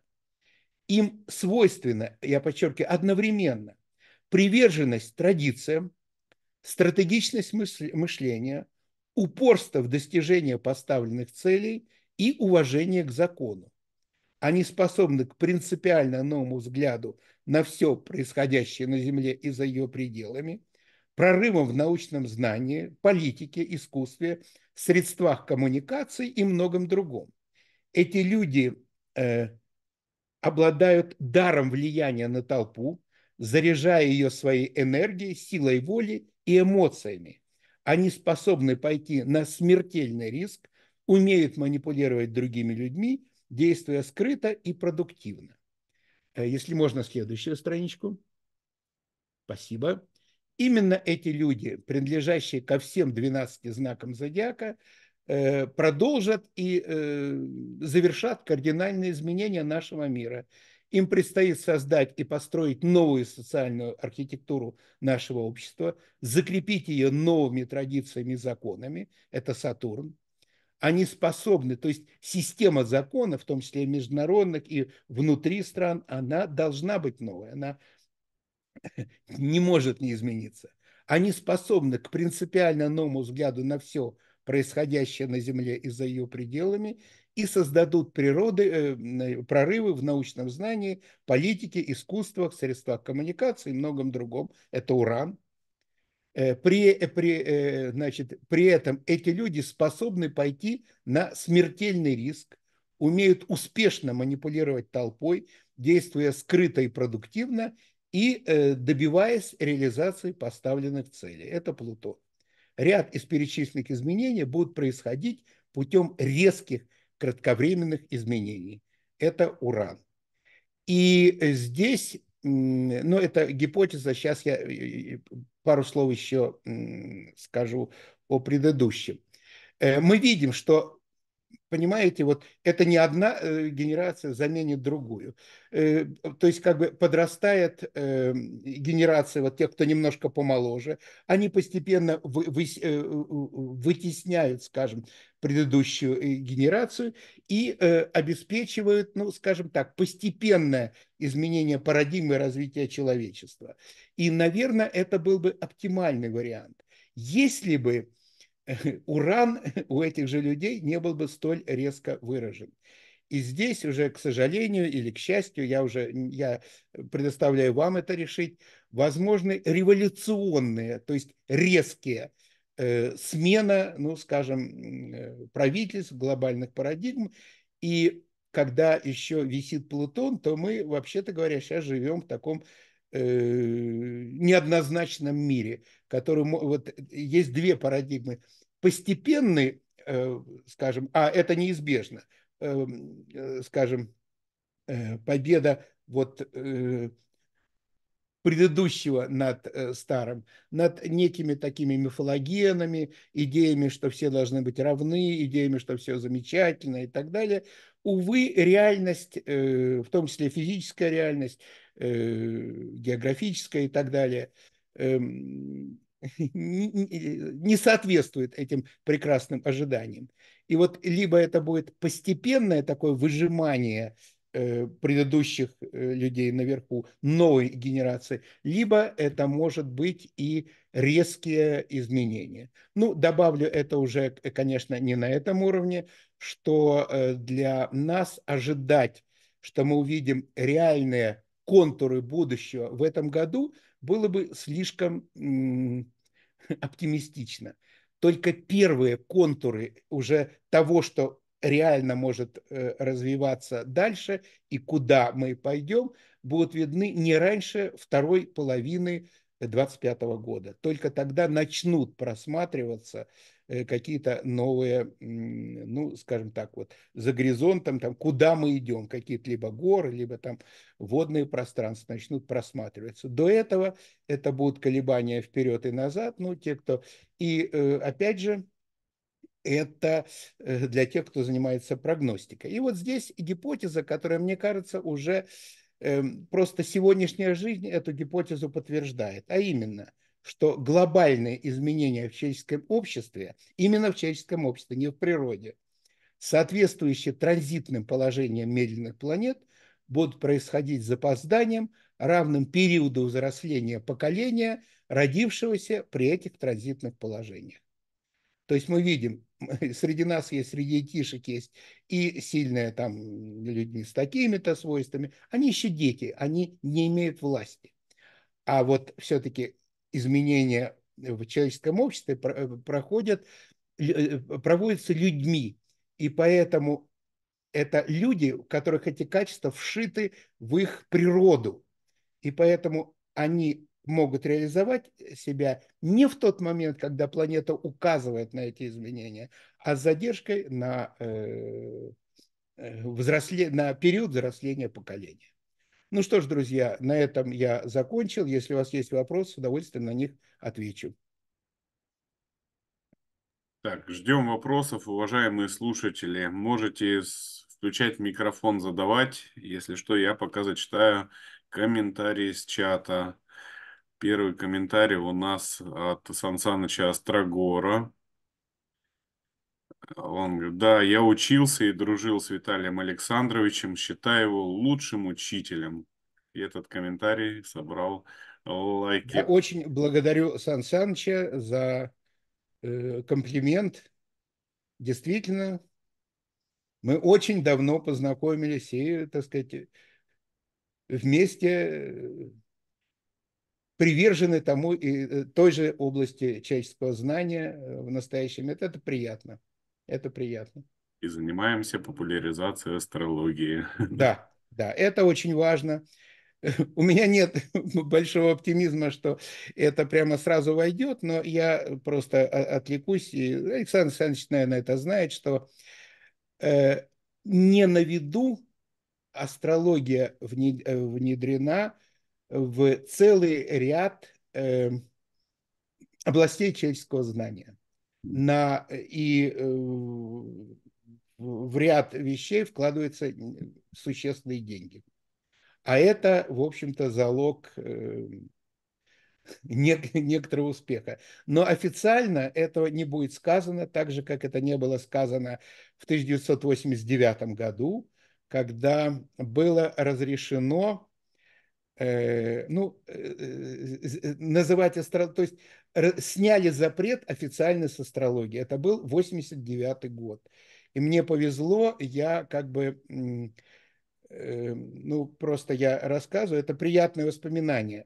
Им свойственно, я подчеркиваю, одновременно приверженность традициям, стратегичность мышления, упорство в достижении поставленных целей и уважение к закону. Они способны к принципиально новому взгляду на все происходящее на Земле и за ее пределами, прорывам в научном знании, политике, искусстве, средствах коммуникации и многом другом. Эти люди э, обладают даром влияния на толпу, заряжая ее своей энергией, силой воли и эмоциями. Они способны пойти на смертельный риск, умеют манипулировать другими людьми, действуя скрыто и продуктивно. Э, если можно, следующую страничку. Спасибо. Именно эти люди, принадлежащие ко всем 12 знакам зодиака, э, продолжат и э, завершат кардинальные изменения нашего мира – им предстоит создать и построить новую социальную архитектуру нашего общества, закрепить ее новыми традициями и законами. Это Сатурн. Они способны, то есть система законов, в том числе международных, и внутри стран, она должна быть новой, она не может не измениться. Они способны к принципиально новому взгляду на все происходящее на Земле и за ее пределами, и создадут природы, э, прорывы в научном знании, политике, искусствах, средствах коммуникации и многом другом. Это уран. Э, при, э, при, значит, при этом эти люди способны пойти на смертельный риск, умеют успешно манипулировать толпой, действуя скрыто и продуктивно и добиваясь реализации поставленных целей. Это Плутон. Ряд из перечисленных изменений будут происходить путем резких кратковременных изменений. Это уран. И здесь, ну, это гипотеза, сейчас я э, э, пару слов еще скажу о предыдущем. Э, мы видим, что понимаете, вот это не одна э, генерация заменит другую. Э, то есть как бы подрастает э, генерация вот тех, кто немножко помоложе, они постепенно вытесняют, скажем, предыдущую генерацию и обеспечивают, ну, скажем так, постепенное изменение парадигмы развития человечества. И, наверное, это был бы оптимальный вариант. Если бы уран у этих же людей не был бы столь резко выражен. И здесь уже, к сожалению или к счастью, я уже я предоставляю вам это решить, возможны революционные, то есть резкие э, смена, ну, скажем, э, правительств, глобальных парадигм. И когда еще висит Плутон, то мы, вообще-то говоря, сейчас живем в таком Э, неоднозначном мире, который вот э, есть две парадигмы. Постепенный, э, скажем, а это неизбежно, эм, скажем, победа вот предыдущего над старым, над некими такими мифологенами, идеями, что все должны быть равны, идеями, что все замечательно и так далее увы, реальность, э, в том числе физическая реальность, э, географическая и так далее, эм, не соответствует этим прекрасным ожиданиям. И вот либо это будет постепенное такое выжимание э, предыдущих людей наверху, новой генерации, либо это может быть и резкие изменения. Ну, добавлю, это уже, конечно, не на этом уровне, что э, для нас ожидать, что мы увидим реальные контуры будущего в этом году, было бы слишком оптимистично. Только первые контуры уже того, что реально может э, развиваться дальше и куда мы пойдем, будут видны не раньше второй половины 2025 года. Только тогда начнут просматриваться Э, какие-то новые, ну, скажем так, вот за горизонтом, там, куда мы идем, какие-то либо горы, либо там водные пространства начнут просматриваться. До этого это будут колебания вперед и назад, ну, те, кто... И, э, опять же, это э, для тех, кто занимается прогностикой. И вот здесь гипотеза, которая, мне кажется, уже эм, просто сегодняшняя жизнь эту гипотезу подтверждает. А именно – что глобальные изменения в человеческом обществе, именно в человеческом обществе, не в природе, соответствующие транзитным положениям медленных планет, будут происходить с запозданием, равным периоду взросления поколения, родившегося при этих транзитных положениях. То есть мы видим, среди нас есть, среди детишек есть и сильные там люди с такими-то свойствами. Они еще дети, они не имеют власти. А вот все-таки изменения в человеческом обществе э, проходят, э, э, проводятся людьми. И поэтому это люди, у которых эти качества вшиты в их природу. И поэтому они могут реализовать себя не в тот момент, когда планета указывает на эти изменения, а с задержкой на, э, возросле, на период взросления поколения. Ну что ж, друзья, на этом я закончил. Если у вас есть вопросы, с удовольствием на них отвечу.
Так, ждем вопросов, уважаемые слушатели. Можете включать микрофон, задавать. Если что, я пока зачитаю комментарии с чата. Первый комментарий у нас от Сансаныча Острогора. Он говорит, да, я учился и дружил с Виталием Александровичем, считаю его лучшим учителем. И этот комментарий собрал лайки. Я
очень благодарю Сан Санча за э, комплимент. Действительно, мы очень давно познакомились и, так сказать, вместе э, привержены тому и э, той же области человеческого знания э, в настоящем. Это, это приятно. Это приятно.
И занимаемся популяризацией астрологии.
Да, да, это очень важно. У меня нет большого оптимизма, что это прямо сразу войдет, но я просто отвлекусь. И Александр Александрович, наверное, это знает, что э, не на виду астрология э, внедрена в целый ряд э, областей человеческого знания на, э, и э, в ряд вещей вкладываются существенные деньги. А это, в общем-то, залог э, некоторого успеха. Но официально этого не будет сказано, так же, как это не было сказано в 1989 году, когда было разрешено Э, ну, э, э, называть астрологией, то есть сняли запрет официально с астрологии. Это был 89 год. И мне повезло, я как бы, ну, просто я рассказываю, это приятное воспоминание.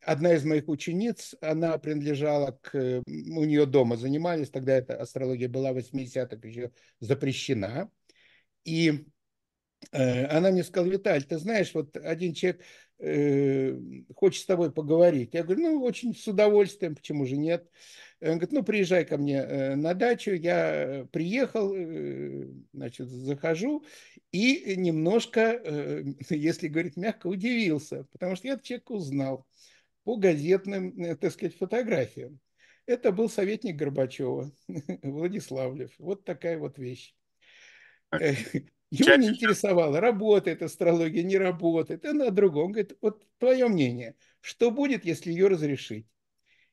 одна из моих учениц, она принадлежала к, ну, у нее дома занимались, тогда эта астрология была в 80-х еще запрещена. И Э, она мне сказала, Виталь, ты знаешь, вот один человек э, хочет с тобой поговорить. Я говорю, ну, очень с удовольствием, почему же нет? Э, он говорит, ну, приезжай ко мне на дачу. Я приехал, значит, захожу и немножко, если говорить мягко, удивился, потому что я этот человек узнал по газетным, так сказать, фотографиям. Это был советник Горбачева, Владиславлев. Вот такая вот вещь. Его Чаще. не интересовало, работает астрология, не работает, она о другом. говорит, вот твое мнение, что будет, если ее разрешить?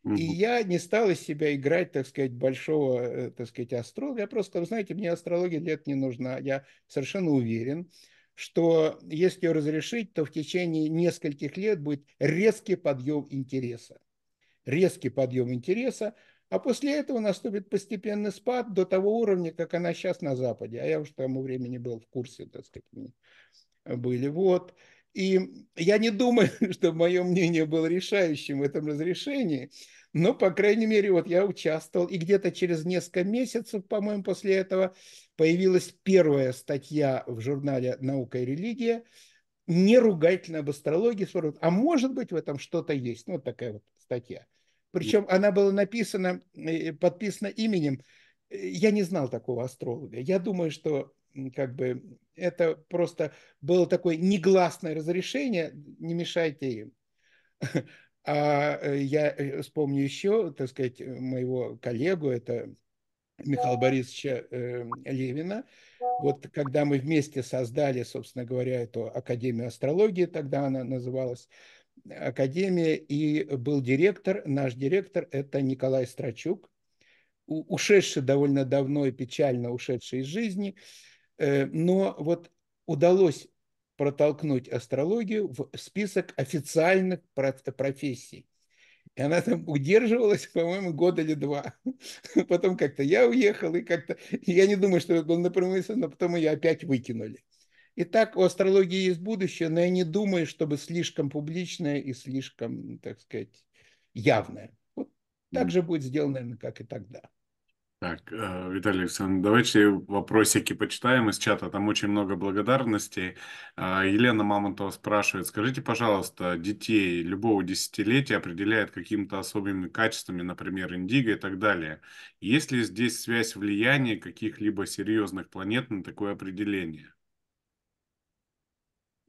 Угу. И я не стал из себя играть, так сказать, большого, э, так сказать, астролога. Я просто, вы знаете, мне астрология для этого не нужна. Я совершенно уверен, что если ее разрешить, то в течение нескольких лет будет резкий подъем интереса. Резкий подъем интереса, а после этого наступит постепенный спад до того уровня, как она сейчас на Западе. А я уже тому времени был в курсе, так сказать, были. Вот. И я не думаю, что мое мнение было решающим в этом разрешении, но, по крайней мере, вот я участвовал. И где-то через несколько месяцев, по-моему, после этого появилась первая статья в журнале «Наука и религия», не ругательно об астрологии, а может быть в этом что-то есть. Ну, вот такая вот статья. Причем она была написана, э, подписана именем. Э, я не знал такого астролога. Я думаю, что как бы это просто было такое негласное разрешение, не мешайте им. А э, я вспомню еще, так сказать, моего коллегу, это Михаила Борисовича эм, Левина. Вот когда мы вместе создали, собственно говоря, эту Академию астрологии, тогда она называлась, академия и был директор. Наш директор – это Николай Страчук, ушедший довольно давно и печально ушедший из жизни. Э, но вот удалось протолкнуть астрологию в список официальных профессий. И она там удерживалась, по-моему, года или два. Потом как-то я уехал, и как-то... Я не думаю, что это было напрямую, но а потом ее опять выкинули. Итак, у астрологии есть будущее, но я не думаю, чтобы слишком публичное и слишком, так сказать, явное. Вот так же будет сделано, наверное, как и тогда.
Так, э, Виталий Александрович, давайте вопросики почитаем из чата. Там очень много благодарностей. А, Елена Мамонтова спрашивает, скажите, пожалуйста, детей любого десятилетия определяет какими-то особыми качествами, например, индиго и так далее. Есть ли здесь связь влияния каких-либо серьезных планет на такое определение?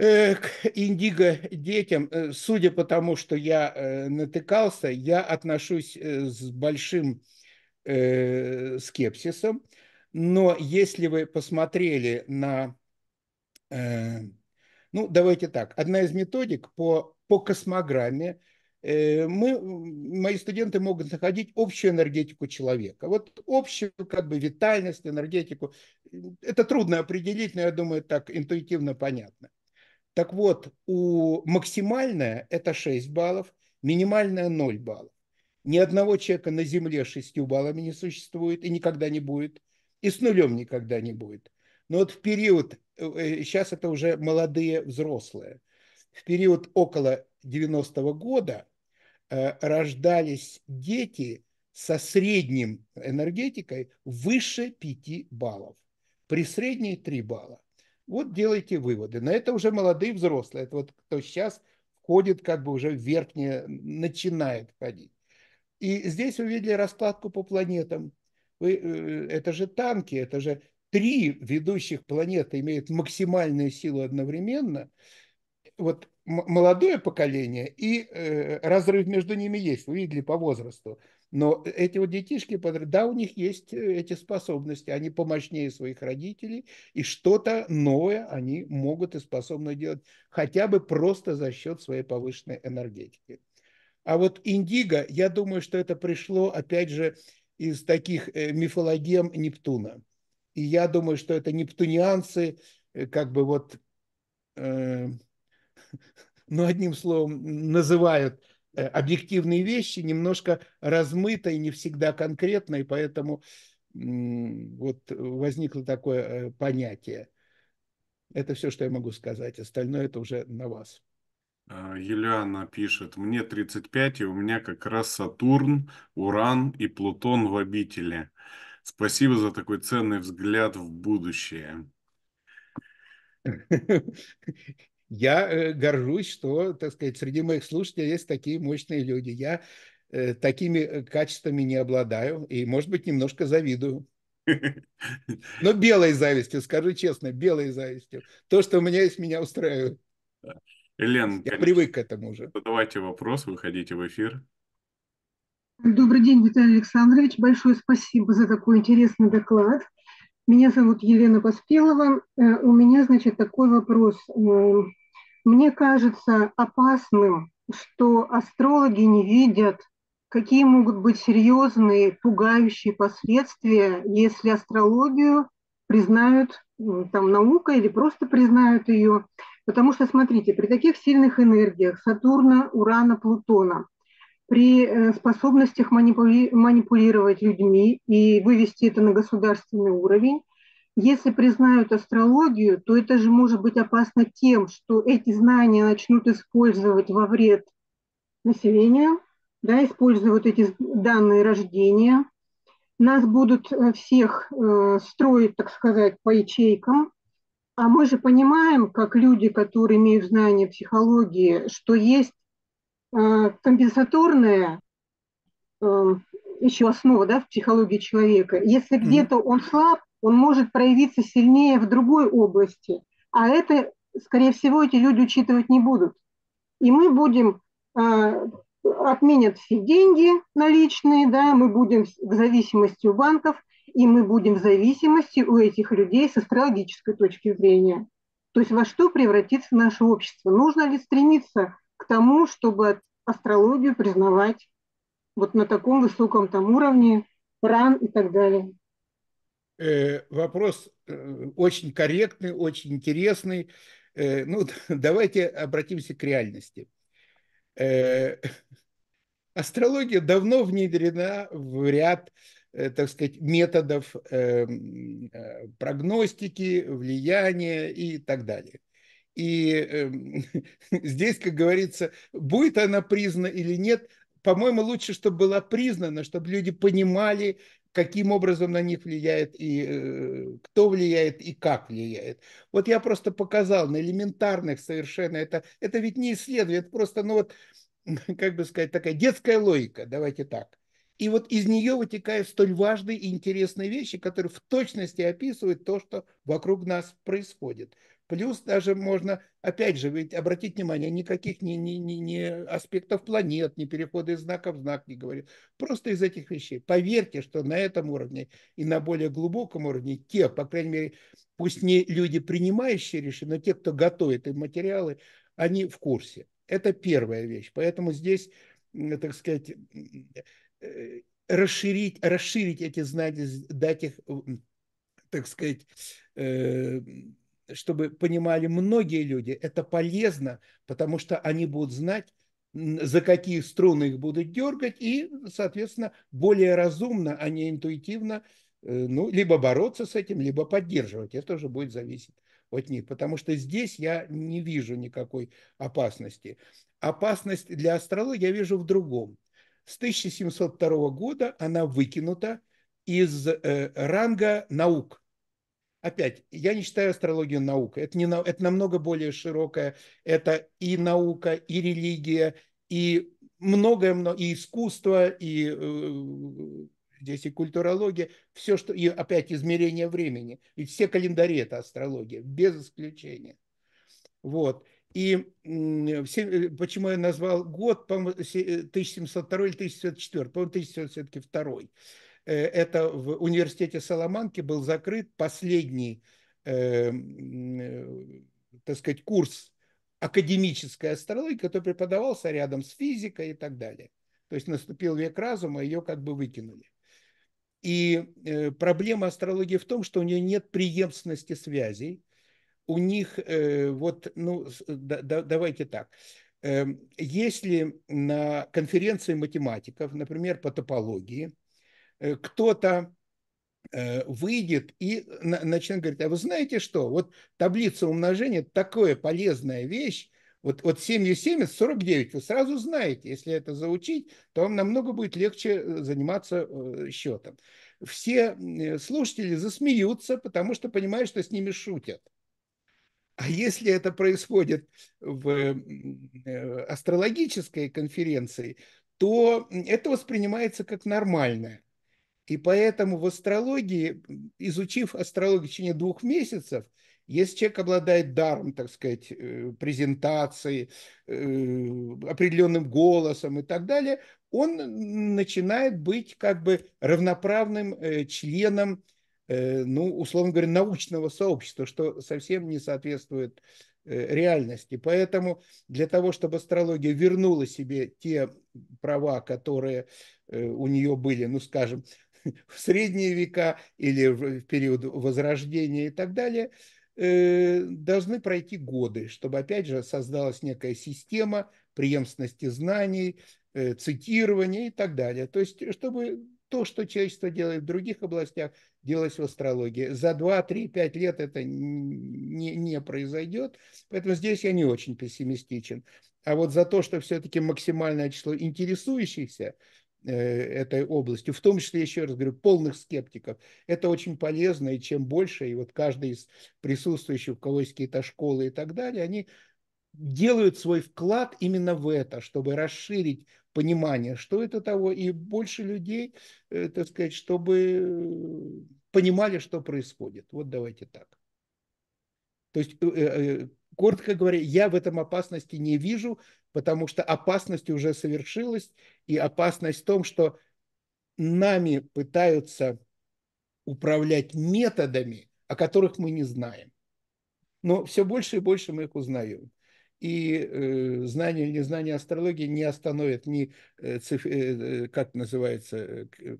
Э, к индиго детям, э, судя по тому, что я э, натыкался, я отношусь с большим скепсисом. Но если вы посмотрели на... Ну, давайте так. Одна из методик по, по космограмме. Мы, мои студенты могут находить общую энергетику человека. Вот общую как бы витальность, энергетику. Это трудно определить, но я думаю, так интуитивно понятно. Так вот, у максимальная это 6 баллов, минимальная 0 баллов. Ни одного человека на Земле 6 баллами не существует и никогда не будет. И с нулем никогда не будет. Но вот в период, э, э, сейчас это уже молодые взрослые, в период около 90-го года э, рождались дети со средним энергетикой выше 5 баллов. При средней 3 балла. Вот делайте выводы. На это уже молодые взрослые. Это вот кто сейчас входит, как бы уже верхнее, начинает ходить. И здесь вы видели раскладку по планетам. Вы, э, это же танки, это же три ведущих планеты имеют максимальную силу одновременно. Вот молодое поколение и э, разрыв между ними есть. Вы видели по возрасту. Но эти вот детишки, да, у них есть э, эти способности, они помощнее своих родителей, и что-то новое они могут и способны делать, хотя бы просто за счет своей повышенной энергетики. А вот индиго, я думаю, что это пришло, опять же, из таких э, мифологем Нептуна. И я думаю, что это нептунианцы, э, как бы вот, э, ну, одним словом, называют – Э, объективные вещи немножко размыто и не всегда конкретно, и поэтому вот возникло такое э, понятие. Это все, что я могу сказать. Остальное это уже на вас.
А, Юлиана пишет, мне 35, и у меня как раз Сатурн, Уран и Плутон в обители. Спасибо за такой ценный взгляд в будущее.
Я э, горжусь, что, так сказать, среди моих слушателей есть такие мощные люди. Я э, такими э, качествами не обладаю и, может быть, немножко завидую. Но белой завистью, скажу честно, белой завистью. То, что у меня есть, меня устраивает.
Лен, я конечно, привык к этому уже. Задавайте вопрос, выходите в эфир.
Добрый день,
Виталий Александрович. Большое спасибо за такой интересный доклад. Меня зовут Елена Поспелова. У меня, значит, такой вопрос. Мне кажется опасным, что астрологи не видят, какие могут быть серьезные, пугающие последствия, если астрологию признают там наукой или просто признают ее. Потому что, смотрите, при таких сильных энергиях Сатурна, Урана, Плутона, при э, способностях манипули- манипулировать людьми и вывести это на государственный уровень, если признают астрологию, то это же может быть опасно тем, что эти знания начнут использовать во вред населению, да, используя эти данные рождения. Нас будут э, всех э, строить, так сказать, по ячейкам. А мы же понимаем, как люди, которые имеют знания психологии, что есть э, компенсаторная э, еще основа да, в психологии человека. Если где-то он слаб, он может проявиться сильнее в другой области. А это, скорее всего, эти люди учитывать не будут. И мы будем э, отменят все деньги наличные, да, мы будем в зависимости у банков, и мы будем в зависимости у этих людей с астрологической точки зрения. То есть во что превратится наше общество? Нужно ли стремиться к тому, чтобы астрологию признавать вот на таком высоком там уровне, ран и так далее?
Э, вопрос э, очень корректный, очень интересный. Э, ну, давайте обратимся к реальности. Астрология давно внедрена в ряд, так сказать, методов прогностики, влияния и так далее. И эм, здесь, как говорится, будет она признана или нет, по-моему, лучше, чтобы была признана, чтобы люди понимали каким образом на них влияет и э, кто влияет и как влияет. Вот я просто показал на элементарных совершенно это, это ведь не исследование, это просто, ну вот, как бы сказать, такая детская логика, давайте так. И вот из нее вытекают столь важные и интересные вещи, которые в точности описывают то, что вокруг нас происходит. Плюс даже можно, опять же, ведь обратить внимание, никаких ни, ни, ни, ни аспектов планет, ни перехода из знака в знак не говорит. Просто из этих вещей. Поверьте, что на этом уровне и на более глубоком уровне те, по крайней мере, пусть не люди, принимающие решения, но те, кто готовит им материалы, они в курсе. Это первая вещь. Поэтому здесь, так сказать, э, расширить, расширить эти знания, дать их, так сказать, э, чтобы понимали многие люди, это полезно, потому что они будут знать, за какие струны их будут дергать, и, соответственно, более разумно, а не интуитивно, э, ну, либо бороться с этим, либо поддерживать. Это уже будет зависеть от них, потому что здесь я не вижу никакой опасности. Опасность для астрологии я вижу в другом. С 1702 года она выкинута из э, ранга наук опять, я не считаю астрологию наукой. Это, не, это намного более широкое. Это и наука, и религия, и многое, и искусство, и э, здесь и культурология, все, что, и опять измерение времени. Ведь все календари – это астрология, без исключения. Вот. И все, почему я назвал год, по-моему, 1702 э, или 1704, по-моему, второй. Э, это в университете Соломанки был закрыт последний, э, э, так сказать, курс академической астрологии, который преподавался рядом с физикой и так далее. То есть наступил век разума, ее как бы выкинули. И проблема астрологии в том, что у нее нет преемственности связей. У них, вот, ну, да, да, давайте так. Эм, если на конференции математиков, например, по топологии, Э, кто-то э, выйдет и начнет говорить, а вы знаете что, вот таблица умножения такое полезная вещь, вот, вот 77 это 49, вы сразу знаете, если это заучить, то вам намного будет легче э, заниматься счетом. Все слушатели засмеются, потому что понимают, что с ними шутят. А если это происходит в астрологической конференции, то это воспринимается как нормальное. И поэтому в астрологии, изучив астрологию в течение двух месяцев, если человек обладает даром, так сказать, э, презентации, э, определенным голосом и так далее, он начинает быть как бы равноправным э, членом, ну, условно говоря, научного сообщества, что совсем не соответствует реальности. Поэтому для того, чтобы астрология вернула себе те права, которые у нее были, ну, скажем, в средние века или в период возрождения и так далее, э, должны пройти годы, чтобы, опять же, создалась некая система преемственности знаний, э, цитирования и так далее. То есть, э, чтобы то, что человечество делает в других областях, делалось в астрологии. За 2, 3, 5 лет это не, не произойдет, поэтому здесь я не очень пессимистичен. А вот за то, что все-таки максимальное число интересующихся – Э, этой областью, в том числе, еще раз говорю, полных скептиков. Это очень полезно, и чем больше, и вот каждый из присутствующих, у кого есть какие-то школы и так далее, они делают свой вклад именно в это, чтобы расширить понимание, что это того, и больше людей, э, так сказать, чтобы э, понимали, что происходит. Вот давайте так. То есть коротко говоря, я в этом опасности не вижу, потому что опасность уже совершилась, и опасность в том, что нами пытаются управлять методами, о которых мы не знаем. Но все больше и больше мы их узнаем. И э, знание или незнание астрологии не остановит ни, э, циф, э, э как называется, э, э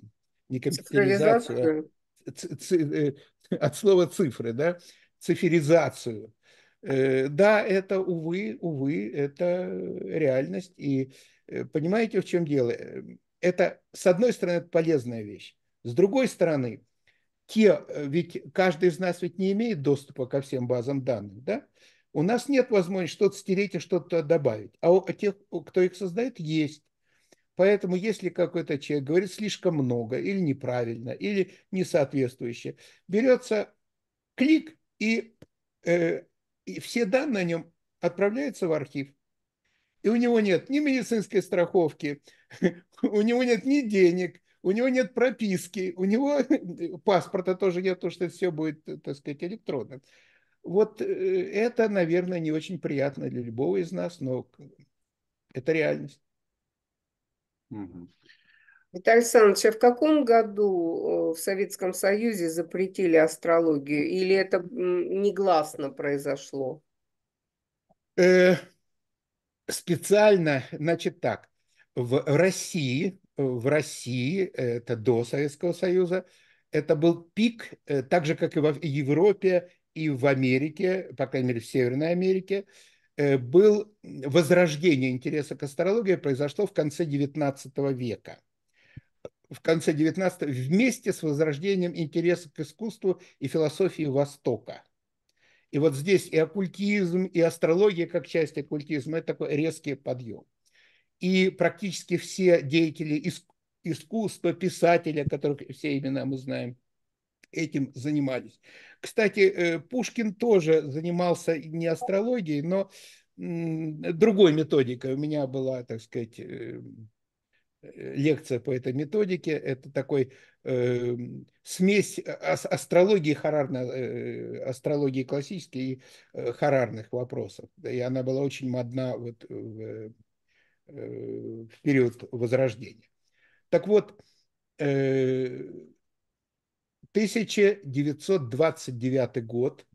не капитализацию а, ц, ц, э, от слова цифры, да, циферизацию Э, да, это, увы, увы, это реальность. И э, понимаете, в чем дело? Эм, это, с одной стороны, это полезная вещь. С другой стороны, те, э, ведь каждый из нас ведь не имеет доступа ко всем базам данных, да? У нас нет возможности что-то стереть и что-то добавить. А у а тех, кто их создает, есть. Поэтому если какой-то человек говорит слишком много или неправильно, или несоответствующе, берется клик и и все данные о нем отправляются в архив. И у него нет ни медицинской страховки, у него нет ни денег, у него нет прописки, у него паспорта тоже нет, потому что все будет, так сказать, электронно. Вот э, это, наверное, не очень приятно для любого из нас, но э, это реальность. Угу. Виталий Александрович, а в
каком году э, в Советском Союзе запретили астрологию? Или это негласно произошло?
Э, специально, значит так, в России, в России, это до Советского Союза, это был пик, э, так же, как и в Европе, и в Америке, по крайней мере, в Северной Америке, э, был возрождение интереса к астрологии произошло в конце XIX века в конце 19 вместе с возрождением интереса к искусству и философии Востока. И вот здесь и оккультизм, и астрология как часть оккультизма – это такой резкий подъем. И практически все деятели искусства, писатели, которых все имена мы знаем, этим занимались. Кстати, э, Пушкин тоже занимался не астрологией, но другой методикой. У меня была, так сказать, э, Э, лекция по этой методике. Это такой эм, э, смесь астрологии харарной э, э, астрологии классической и э, харарных вопросов. И она была очень модна вот в, э, в период Возрождения. Так вот, э, 1929 год,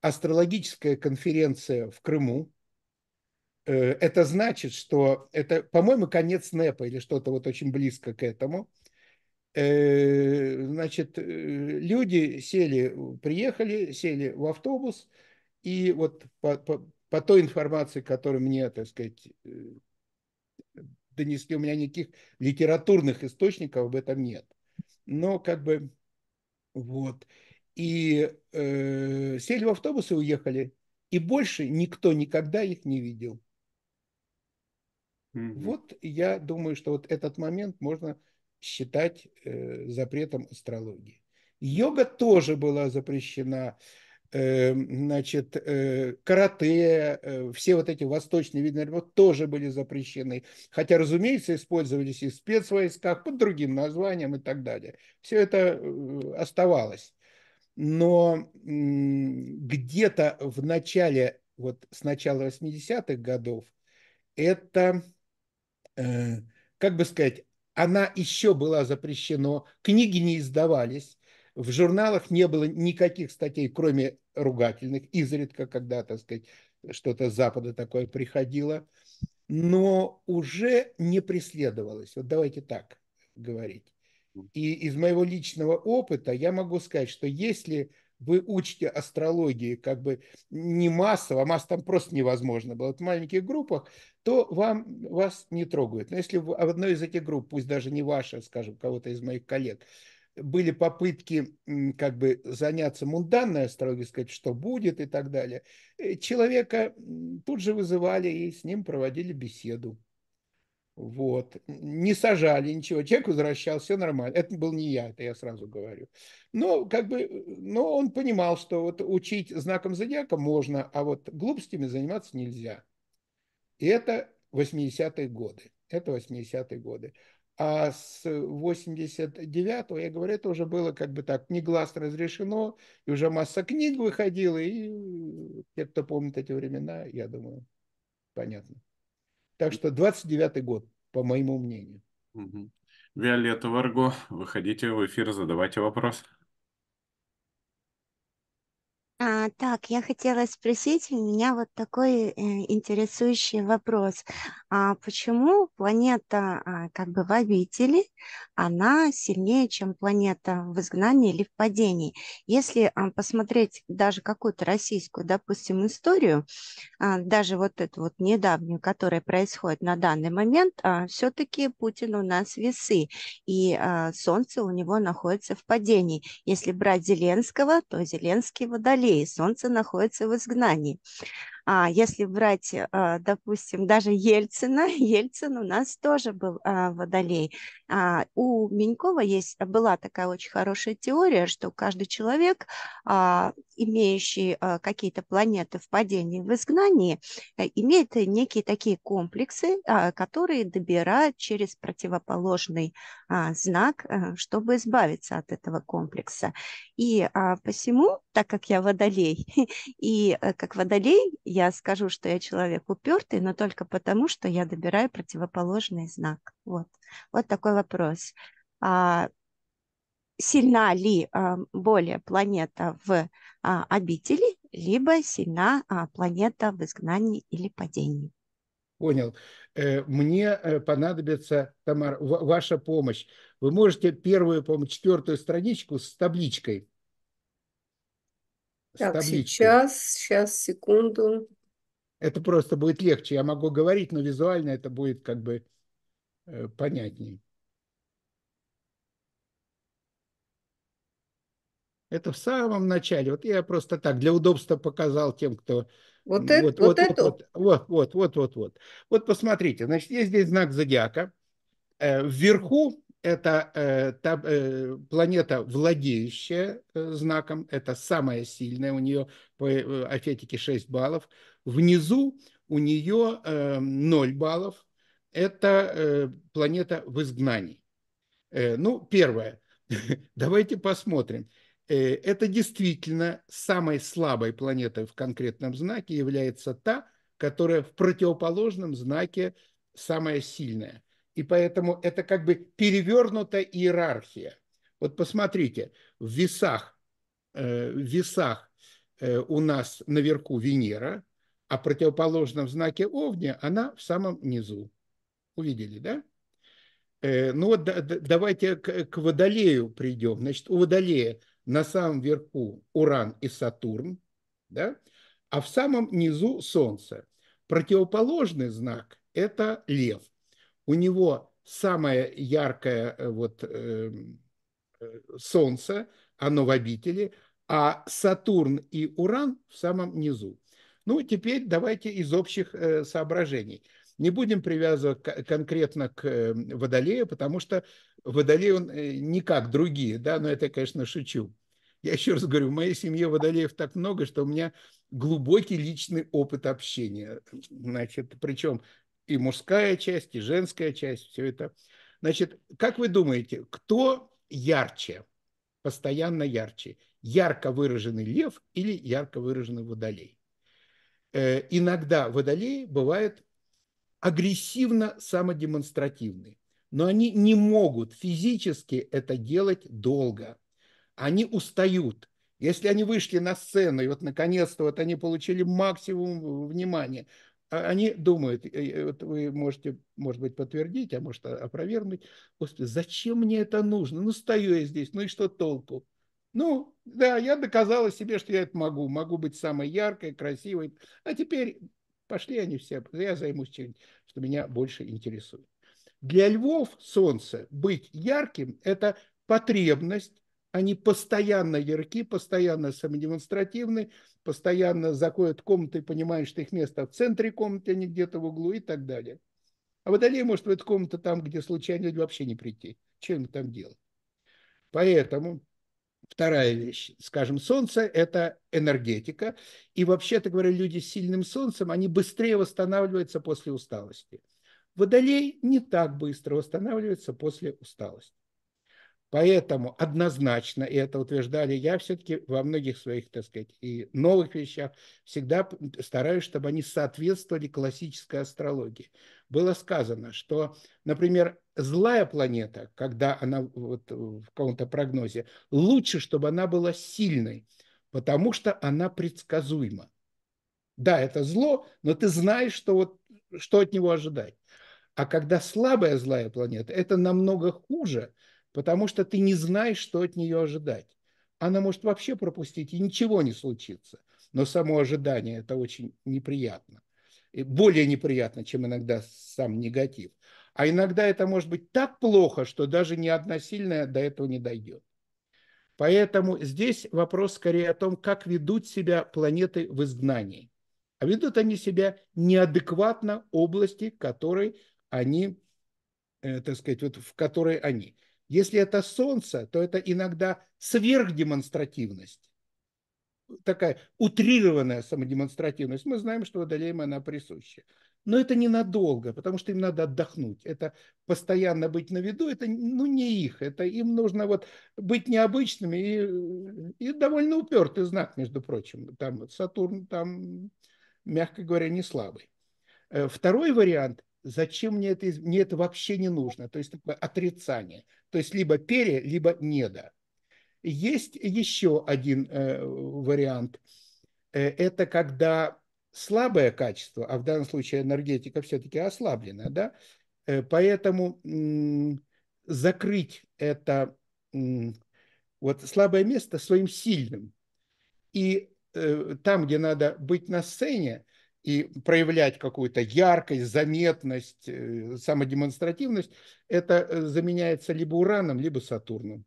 астрологическая конференция в Крыму, Э, это значит, что это, по-моему, конец НЭПа или что-то вот очень близко к этому. Э, значит, э, люди сели, приехали, сели в автобус, и вот по, по, по той информации, которую мне, так сказать, донесли, у меня никаких литературных источников об этом нет. Но как бы вот. И э, сели в автобус и уехали. И больше никто никогда их не видел mm Вот я думаю, что вот этот момент можно считать э, запретом астрологии. Йога тоже была запрещена, э, значит, э, карате, э, все вот эти восточные виды вот тоже были запрещены. Хотя, разумеется, использовались и в спецвойсках под другим названием и так далее. Все это э, оставалось. Но где-то в начале, вот с начала 80-х годов, это Э, как бы сказать, она еще была запрещена, книги не издавались, в журналах не было никаких статей, кроме ругательных, изредка, когда, так сказать, что-то с Запада такое приходило, но уже не преследовалось. Вот давайте так говорить. И из моего личного опыта я могу сказать, что если вы учите астрологии как бы не массово, а масс там просто невозможно было, в маленьких группах, то вам, вас не трогают. Но если в одной из этих групп, пусть даже не ваша, скажем, кого-то из моих коллег, были попытки как бы заняться мунданной астрологией, сказать, что будет и так далее, э, человека тут же вызывали и с ним проводили беседу. Вот. Не сажали ничего. Человек возвращался, все нормально. Это был не я, это я сразу говорю. Но как бы, но он понимал, что вот учить знаком зодиака можно, а вот глупостями заниматься нельзя. И это 80-е годы. Это 80-е годы. А с 89-го, я говорю, это уже было как бы так негласно разрешено, и уже масса книг выходила, и те, кто помнит эти времена, я думаю, понятно. Так что 29-й год, по моему мнению. Угу.
Виолетта Варго, выходите в эфир, задавайте вопрос.
А, так, я хотела спросить, у меня вот такой э, интересующий вопрос. А почему планета а, как бы в обители, она сильнее, чем планета в изгнании или в падении? Если а, посмотреть даже какую-то российскую, допустим, историю, а, даже вот эту вот недавнюю, которая происходит на данный момент, а, все-таки Путин у нас весы, и а, Солнце у него находится в падении. Если брать Зеленского, то Зеленский водолей Корее солнце находится в изгнании. А Если брать, а, допустим, даже Ельцина, Ельцин у нас тоже был а, водолей. А, у Менькова есть, была такая очень хорошая теория, что каждый человек, имеющий какие-то планеты в падении, в изгнании, э, имеет некие такие комплексы, которые добирают через противоположный знак, э, чтобы избавиться от этого комплекса. И посему, так как я водолей, и э, как водолей я я скажу, что я человек упертый, но только потому, что я добираю противоположный знак. Вот, вот такой вопрос. А, сильна ли а, более планета в а, обители, либо сильна а, планета в изгнании или падении?
Понял. Э, мне э, понадобится, Тамар, ваша помощь. Вы можете первую, по-моему, четвертую страничку с табличкой так, сейчас, сейчас, секунду. Это просто будет легче. Я могу говорить, но визуально это будет как бы э, понятнее. Это в самом начале. Вот я просто так для удобства показал тем, кто... Вот это, вот, вот, это. Вот, вот, вот, вот, вот, вот. Вот посмотрите, значит, есть здесь знак зодиака. Э, вверху это э, та э, планета, владеющая э, знаком, это самая сильная, у нее по э, афетике 6 баллов. Внизу у нее э, 0 баллов, это э, планета в изгнании. Э, ну, первое, давайте посмотрим. Э, это действительно самой слабой планетой в конкретном знаке является та, которая в противоположном знаке самая сильная – и поэтому это как бы перевернутая иерархия. Вот посмотрите, в весах, э, в весах э, у нас наверху Венера, а в противоположном знаке Овня она в самом низу. Увидели, да? Э, ну вот давайте к Водолею придем. Значит, у Водолея на самом верху Уран и Сатурн, да? а в самом низу Солнце. Противоположный знак – это Лев у него самое яркое э, вот, эм, э, Солнце, оно в обители, а Сатурн и Уран в самом низу. Ну, теперь давайте из общих э, соображений. Не будем привязывать конкретно к Водолею, потому что Водолей он не как другие, да, но это, конечно, шучу. Я еще раз говорю, в моей семье водолеев так много, что у меня глубокий личный опыт общения. Значит, причем и мужская часть, и женская часть, все это. Значит, как вы думаете, кто ярче, постоянно ярче? Ярко выраженный лев или ярко выраженный водолей? Э, иногда водолеи бывают агрессивно самодемонстративны, но они не могут физически это делать долго. Они устают. Если они вышли на сцену, и вот наконец-то вот они получили максимум внимания, а они думают, вот вы можете, может быть, подтвердить, а может, а, опровергнуть, Господи, зачем мне это нужно? Ну, стою я здесь, ну и что толку? Ну, да, я доказала себе, что я это могу, могу быть самой яркой, красивой, а теперь пошли они все, я займусь чем что меня больше интересует. Для львов солнце быть ярким – это потребность, они постоянно ярки, постоянно самодемонстративны, постоянно заходят в комнату и понимают, что их место в центре комнаты, а не где-то в углу и так далее. А водолей может в эту комнату там, где случайно люди вообще не прийти. Чем там делать? Поэтому вторая вещь, скажем, солнце – это энергетика. И вообще-то говоря, люди с сильным солнцем, они быстрее восстанавливаются после усталости. Водолей не так быстро восстанавливается после усталости. Поэтому однозначно, и это утверждали я все-таки во многих своих, так сказать, и новых вещах, всегда стараюсь, чтобы они соответствовали классической астрологии. Было сказано, что, например, злая планета, когда она вот в каком-то прогнозе, лучше, чтобы она была сильной, потому что она предсказуема. Да, это зло, но ты знаешь, что, вот, что от него ожидать. А когда слабая злая планета, это намного хуже – потому что ты не знаешь, что от нее ожидать. Она может вообще пропустить, и ничего не случится. Но само ожидание – это очень неприятно. И более неприятно, чем иногда сам негатив. А иногда это может быть так плохо, что даже ни одна сильная до этого не дойдет. Поэтому здесь вопрос скорее о том, как ведут себя планеты в изгнании. А ведут они себя неадекватно области, которой они, э, так сказать, вот в которой они. Если это солнце, то это иногда сверхдемонстративность. Такая утрированная самодемонстративность. Мы знаем, что водолеям она присуща. Но это ненадолго, потому что им надо отдохнуть. Это постоянно быть на виду, это ну, не их. Это им нужно вот быть необычными и, и довольно упертый знак, между прочим. Там Сатурн, там, мягко говоря, не слабый. Э, второй вариант – зачем мне это, мне это вообще не нужно. То есть такое отрицание. То есть либо пере, либо недо. Есть еще один э, вариант. Э, это когда слабое качество, а в данном случае энергетика все-таки ослаблена, да, э, поэтому м, закрыть это м, вот слабое место своим сильным. И э, там, где надо быть на сцене, и проявлять какую-то яркость, заметность, э, самодемонстративность, это э, заменяется либо Ураном, либо Сатурном.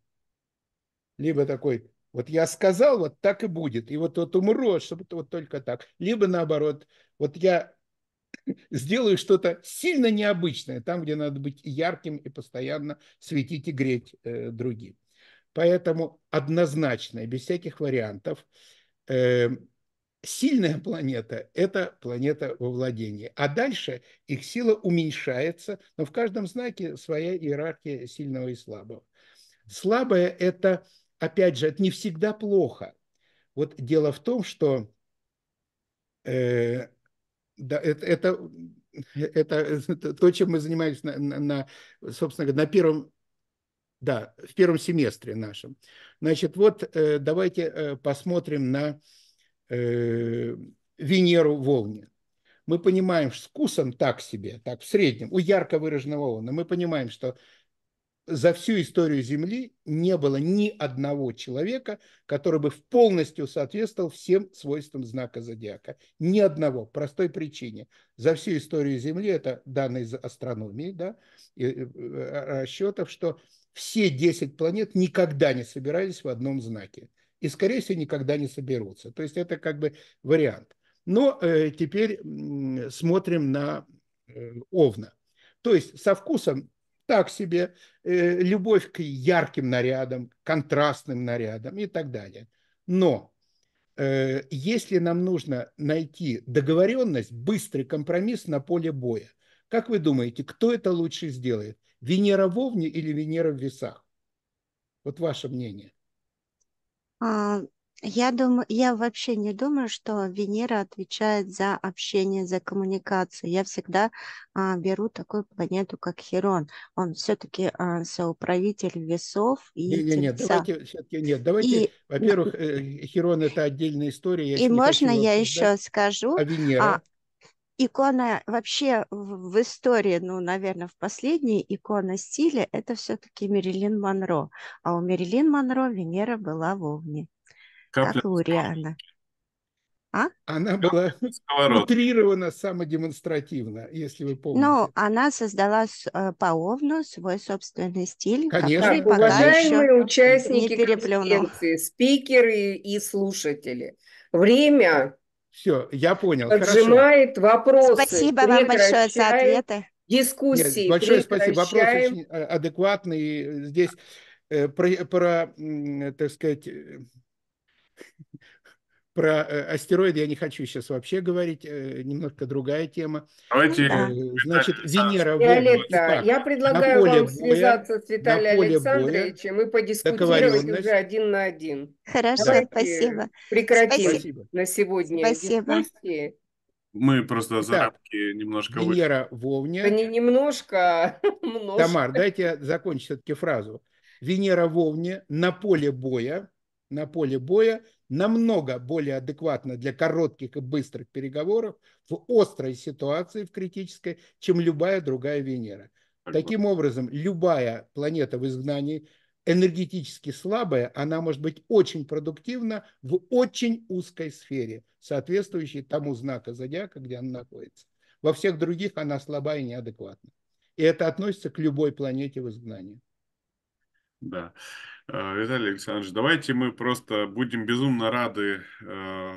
Либо такой, вот я сказал, вот так и будет, и вот, вот умру, а чтобы вот только так. Либо наоборот, вот я сделаю что-то сильно необычное, там, где надо быть ярким и постоянно светить и греть э, другим. Поэтому однозначно, без всяких вариантов, эм, сильная планета – это планета во владении. А дальше их сила уменьшается, но в каждом знаке своя иерархия сильного и слабого. Слабое – это, опять же, это не всегда плохо. Вот дело в том, что э, да, это, это, это то, чем мы занимались на, на, на, собственно говоря, на первом да, в первом семестре нашем. Значит, вот э, давайте э, посмотрим на Э, Венеру волне. Мы понимаем, что с вкусом так себе, так в среднем, у ярко выраженного Овна, мы понимаем, что за всю историю Земли не было ни одного человека, который бы полностью соответствовал всем свойствам знака зодиака. Ни одного, простой причине. За всю историю Земли, это данные из астрономии, да, и э, э, расчетов, что все 10 планет никогда не собирались в одном знаке и, скорее всего, никогда не соберутся. То есть это как бы вариант. Но э, теперь э, смотрим на э, Овна. То есть со вкусом так себе, э, любовь к ярким нарядам, контрастным нарядам и так далее. Но э, если нам нужно найти договоренность, быстрый компромисс на поле боя, как вы думаете, кто это лучше сделает? Венера в Овне или Венера в Весах? Вот ваше мнение –
а, я думаю, я вообще не думаю, что Венера отвечает за общение, за коммуникацию. Я всегда а, беру такую планету, как Херон. Он все-таки а, соуправитель весов
и не, не, нет, давайте, все-таки нет. Давайте, и, во-первых, э, Херон это отдельная история. Я и можно я еще
скажу? А Венера? А, икона вообще в истории, ну, наверное, в последней икона стиля это все-таки Мерилин Монро. А у Мерилин Монро Венера была в Овне, Капля как у Риана.
А? Она была утрирована самодемонстративно, если вы ну, помните. Ну,
она создала э, по Овну свой собственный стиль, Конечно. который пока Уважаемые еще участники не переплюнул.
спикеры и слушатели,
время все, я понял. Отжимает Хорошо. вопросы. Спасибо вам большое за ответы.
Дискуссии. Нет, большое спасибо. Вопрос очень
э, адекватный. Здесь э, про, про, так сказать, э, про э, астероиды я не хочу сейчас вообще говорить, э, немножко другая тема. Давайте. Э, значит, Венера. Виолетта, я предлагаю вам связаться с Виталием Александровичем
и подискутировать уже один на один. Хорошо, Давайте спасибо. Прекратим спасибо. на сегодня спасибо.
Мы просто Итак, за рамки немножко... Венера
Вовня. Да не немножко, а
Тамар, дайте
я закончу все-таки фразу. Венера Вовня на поле боя на поле боя намного более адекватно для коротких и быстрых переговоров в острой ситуации, в критической, чем любая другая Венера. Таким образом, любая планета в изгнании энергетически слабая, она может быть очень продуктивна в очень узкой сфере, соответствующей тому знака зодиака, где она находится. Во всех других она слабая и неадекватна. И это относится к любой планете в изгнании
да. Э, Виталий Александрович, давайте мы просто будем безумно рады э,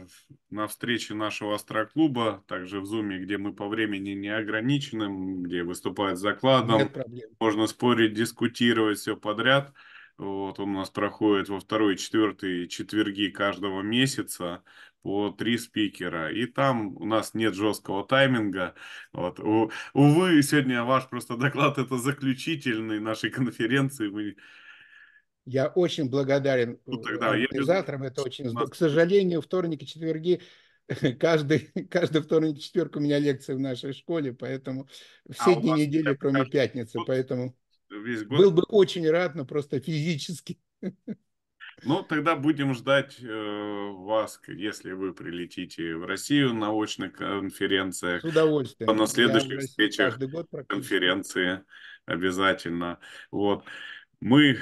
на встрече нашего Астроклуба, также в Зуме, где мы по времени не ограничены, где выступает закладом, Нет проблем. можно спорить, дискутировать все подряд. Вот он у нас проходит во второй четвертый четверги каждого месяца по три спикера. И там у нас нет жесткого тайминга. Вот. У, увы, сегодня ваш просто доклад это заключительный нашей конференции. Мы
я очень благодарен э, ну, тогда организаторам, я... это очень здорово. К сожалению, вторники, четверги, каждый, каждый вторник, и четверг у меня лекции в нашей школе, поэтому а все а дни вас... недели, кроме пятницы, год, поэтому
весь год... был
бы очень рад, но просто физически.
Ну, тогда будем ждать э, вас, если вы прилетите в Россию на очных конференциях. С
удовольствием. А на следующих Я встречах год
конференции обязательно. Вот. Мы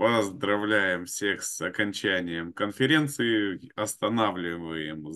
Поздравляем всех с окончанием конференции. Останавливаем